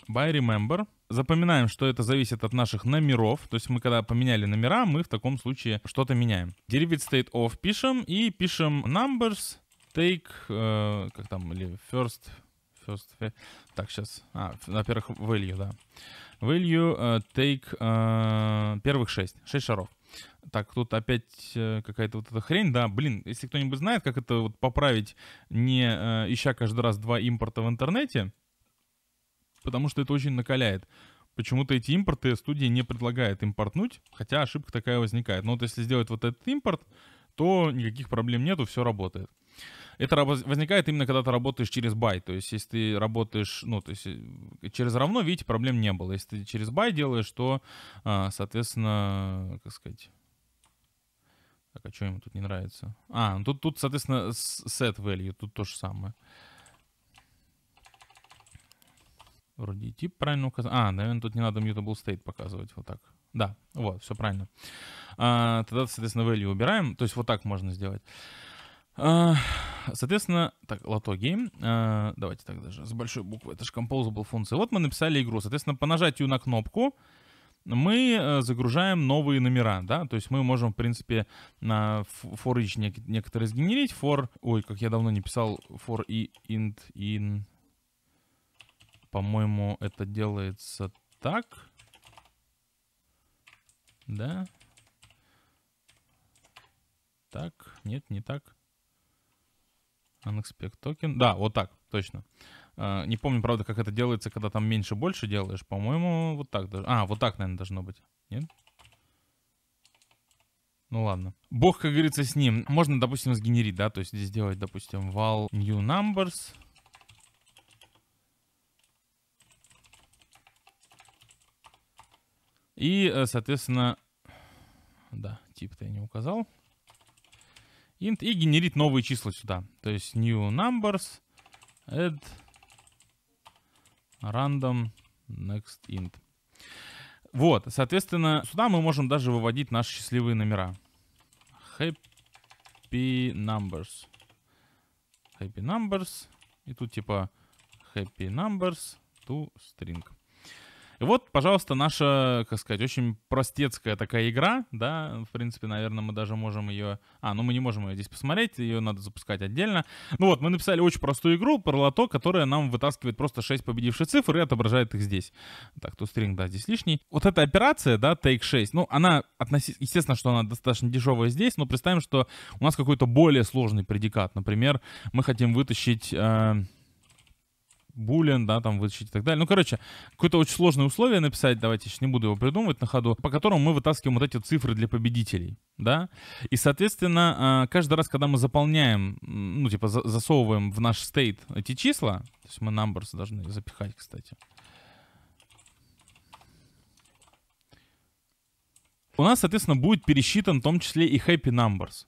by remember. Запоминаем, что это зависит от наших номеров. То есть мы когда поменяли номера, мы в таком случае что-то меняем. Derivative state of пишем и пишем numbers take, э, как там, или first, first, э, так, сейчас, а, во-первых, value, да. Value э, take э, первых 6, 6 шаров. Так, тут опять э, какая-то вот эта хрень. Да, блин, если кто-нибудь знает, как это вот поправить, не э, ища каждый раз два импорта в интернете, потому что это очень накаляет. Почему-то эти импорты студия не предлагает импортнуть, хотя ошибка такая возникает. Но вот если сделать вот этот импорт, то никаких проблем нету, все работает. Это возникает именно, когда ты работаешь через бай, То есть, если ты работаешь, ну, то есть, э, через равно, видите, проблем не было. Если ты через бай делаешь, то, а, соответственно, как сказать, так, а что ему тут не нравится? А, ну тут, тут соответственно, set value, тут то же самое. Вроде тип правильно указан. А, наверное, тут не надо mutable state показывать, вот так. Да, вот, все правильно. А, тогда, соответственно, value убираем, то есть вот так можно сделать. А, соответственно, так, лото game. А, давайте так даже, с большой буквы, это же composable функция. Вот мы написали игру, соответственно, по нажатию на кнопку мы э, загружаем новые номера, да, то есть мы можем, в принципе, на for each некоторые сгенерить, for, ой, как я давно не писал, for и int in, по-моему, это делается так, да, так, нет, не так, unexpect token, да, вот так, точно. Э, не помню, правда, как это делается, когда там меньше-больше делаешь. По-моему, вот так даже. А, вот так, наверное, должно быть. Нет? Ну ладно. Бог, как говорится, с ним. Можно, допустим, сгенерить, да? То есть здесь сделать, допустим, val new numbers. И, э, соответственно, да, тип-то я не указал. Int и генерить новые числа сюда. То есть new numbers add Random next int. Вот, соответственно, сюда мы можем даже выводить наши счастливые номера. Happy numbers. Happy numbers. И тут типа happy numbers to string. И вот, пожалуйста, наша, как сказать, очень простецкая такая игра, да, в принципе, наверное, мы даже можем ее... А, ну мы не можем ее здесь посмотреть, ее надо запускать отдельно. Ну вот, мы написали очень простую игру про лото, которая нам вытаскивает просто 6 победивших цифр и отображает их здесь. Так, тут стринг, да, здесь лишний. Вот эта операция, да, take 6, ну она относительно... Естественно, что она достаточно дешевая здесь, но представим, что у нас какой-то более сложный предикат. Например, мы хотим вытащить... Э булен, да, там вытащить и так далее. Ну, короче, какое-то очень сложное условие написать, давайте еще не буду его придумывать на ходу, по которому мы вытаскиваем вот эти цифры для победителей, да. И, соответственно, а, каждый раз, когда мы заполняем, ну, типа, засовываем в наш стейт эти числа, то есть мы numbers должны запихать, кстати, У нас, соответственно, будет пересчитан в том числе и happy numbers.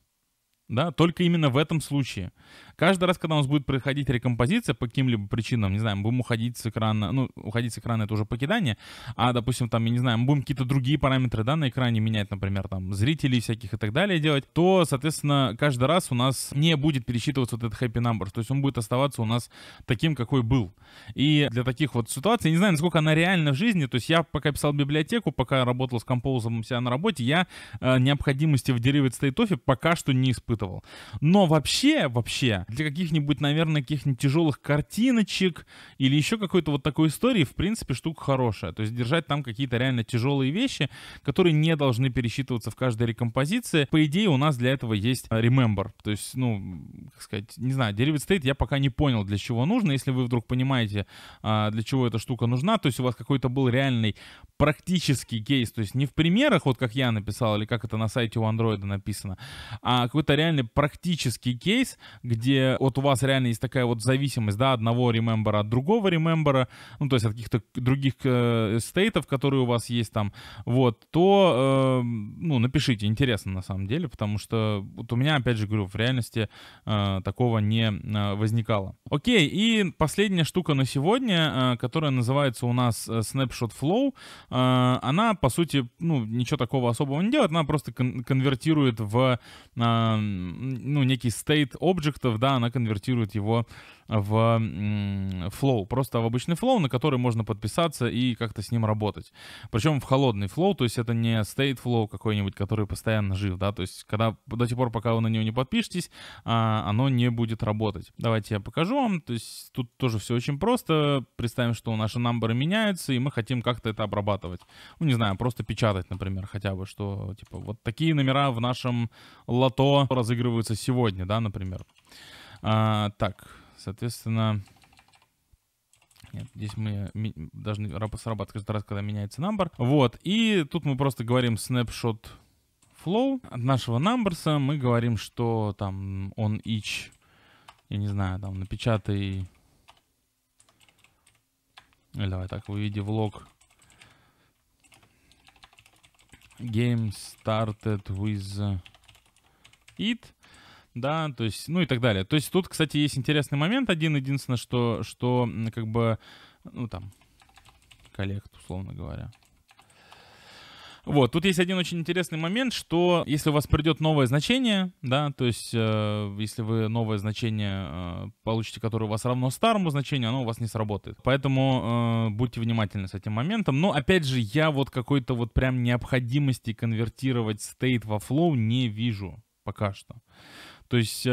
Да, только именно в этом случае. Каждый раз, когда у нас будет происходить рекомпозиция по каким-либо причинам, не знаю, мы будем уходить с экрана, ну, уходить с экрана это уже покидание, а, допустим, там, я не знаю, мы будем какие-то другие параметры, да, на экране менять, например, там, зрителей всяких и так далее делать, то, соответственно, каждый раз у нас не будет пересчитываться вот этот happy number, то есть он будет оставаться у нас таким, какой был. И для таких вот ситуаций, я не знаю, насколько она реальна в жизни, то есть я пока писал библиотеку, пока работал с композом у себя на работе, я э, необходимости в Derived State Off пока что не испытывал. Но вообще, вообще, для каких-нибудь, наверное, каких-нибудь тяжелых картиночек или еще какой-то вот такой истории, в принципе, штука хорошая. То есть держать там какие-то реально тяжелые вещи, которые не должны пересчитываться в каждой рекомпозиции. По идее, у нас для этого есть а, Remember. То есть, ну, как сказать, не знаю, Derived State я пока не понял, для чего нужно. Если вы вдруг понимаете, а, для чего эта штука нужна, то есть у вас какой-то был реальный практический кейс, то есть не в примерах, вот как я написал, или как это на сайте у Android написано, а какой-то реальный практический кейс, где если вот у вас реально есть такая вот зависимость, да, одного ремембера от другого ремембера, ну, то есть от каких-то других э, стейтов, которые у вас есть там, вот, то, э, ну, напишите, интересно на самом деле, потому что вот у меня, опять же говорю, в реальности э, такого не э, возникало. Окей, и последняя штука на сегодня, э, которая называется у нас э, Snapshot Flow, э, она, по сути, ну, ничего такого особого не делает, она просто кон конвертирует в, э, ну, некий state объектов, да, да, она конвертирует его э, в флоу, просто в обычный флоу, на который можно подписаться и как-то с ним работать. Причем в холодный флоу, то есть это не state flow какой-нибудь, который постоянно жив, да, то есть когда до тех пор, пока вы на него не подпишетесь, а, оно не будет работать. Давайте я покажу вам, то есть тут тоже все очень просто, представим, что наши намбары меняются, и мы хотим как-то это обрабатывать. Ну, не знаю, просто печатать, например, хотя бы, что, типа, вот такие номера в нашем лото разыгрываются сегодня, да, например. А, так, соответственно, нет, здесь мы должны срабатывать каждый раз, когда меняется number. Вот, и тут мы просто говорим snapshot flow от нашего numbers. Мы говорим, что там он each, я не знаю, там напечатай... Давай так, в виде влог. Game started with it да, то есть, ну и так далее. То есть тут, кстати, есть интересный момент один, единственное, что, что как бы, ну там, коллект, условно говоря. Вот, тут есть один очень интересный момент, что если у вас придет новое значение, да, то есть э, если вы новое значение э, получите, которое у вас равно старому значению, оно у вас не сработает. Поэтому э, будьте внимательны с этим моментом. Но опять же, я вот какой-то вот прям необходимости конвертировать state во flow не вижу пока что. То есть э,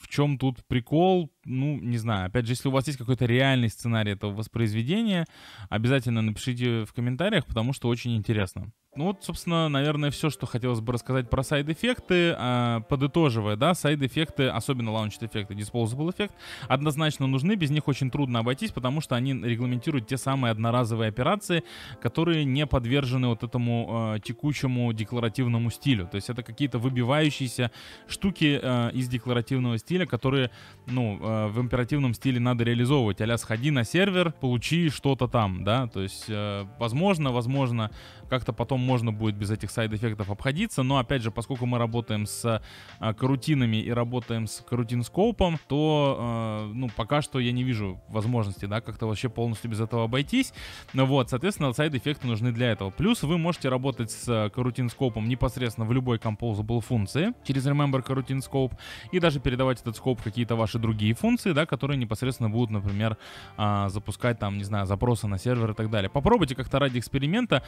в чем тут прикол? Ну, не знаю. Опять же, если у вас есть какой-то реальный сценарий этого воспроизведения, обязательно напишите в комментариях, потому что очень интересно. Ну вот, собственно, наверное, все, что хотелось бы рассказать про сайд-эффекты. А, подытоживая, да, сайд-эффекты, особенно лаунч-эффекты, disposable эффект, однозначно нужны, без них очень трудно обойтись, потому что они регламентируют те самые одноразовые операции, которые не подвержены вот этому э, текучему декларативному стилю. То есть это какие-то выбивающиеся штуки э, из декларативного стиля, которые, ну, э, в императивном стиле надо реализовывать. Аля, сходи на сервер, получи что-то там, да, то есть, э, возможно, возможно, как-то потом можно будет без этих сайд-эффектов обходиться. Но опять же, поскольку мы работаем с э, карутинами и работаем с карутин-скопом, то э, ну, пока что я не вижу возможности да, как-то вообще полностью без этого обойтись. Ну Вот, соответственно, сайд-эффекты нужны для этого. Плюс вы можете работать с а, карутин-скопом непосредственно в любой composable функции через Remember Coroutine Scope и даже передавать этот скоп какие-то ваши другие функции, да, которые непосредственно будут, например, э, запускать там, не знаю, запросы на сервер и так далее. Попробуйте как-то ради эксперимента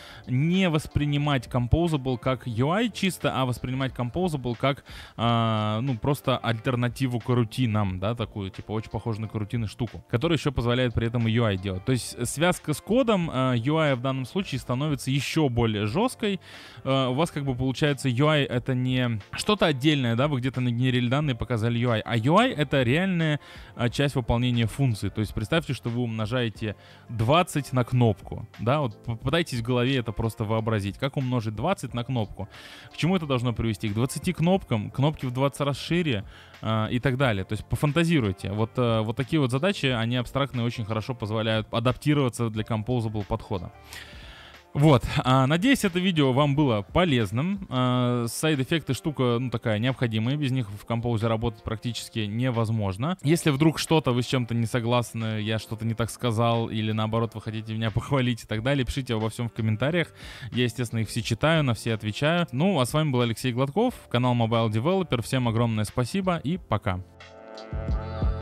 не воспринимать Composable как UI чисто, а воспринимать Composable как, э, ну, просто альтернативу карутинам, да, такую, типа, очень похожую на карутины штуку, которая еще позволяет при этом UI делать. То есть связка с кодом э, а, UI в данном случае становится еще более жесткой. Э, а, у вас как бы получается UI это не что-то отдельное, да, вы где-то нагенерили данные, показали UI, а UI это реальная э, часть выполнения функции. То есть представьте, что вы умножаете 20 на кнопку, да, вот попытайтесь в голове это просто просто вообразить. Как умножить 20 на кнопку? К чему это должно привести? К 20 кнопкам, кнопки в 20 раз шире э, и так далее. То есть пофантазируйте. Вот, э, вот такие вот задачи, они абстрактные, очень хорошо позволяют адаптироваться для composable подхода. Вот, а, надеюсь, это видео вам было полезным. А, сайд-эффекты штука, ну, такая необходимая, без них в композе работать практически невозможно. Если вдруг что-то вы с чем-то не согласны, я что-то не так сказал, или наоборот, вы хотите меня похвалить и так далее, пишите обо всем в комментариях. Я, естественно, их все читаю, на все отвечаю. Ну, а с вами был Алексей Гладков, канал Mobile Developer. Всем огромное спасибо и пока. Thank you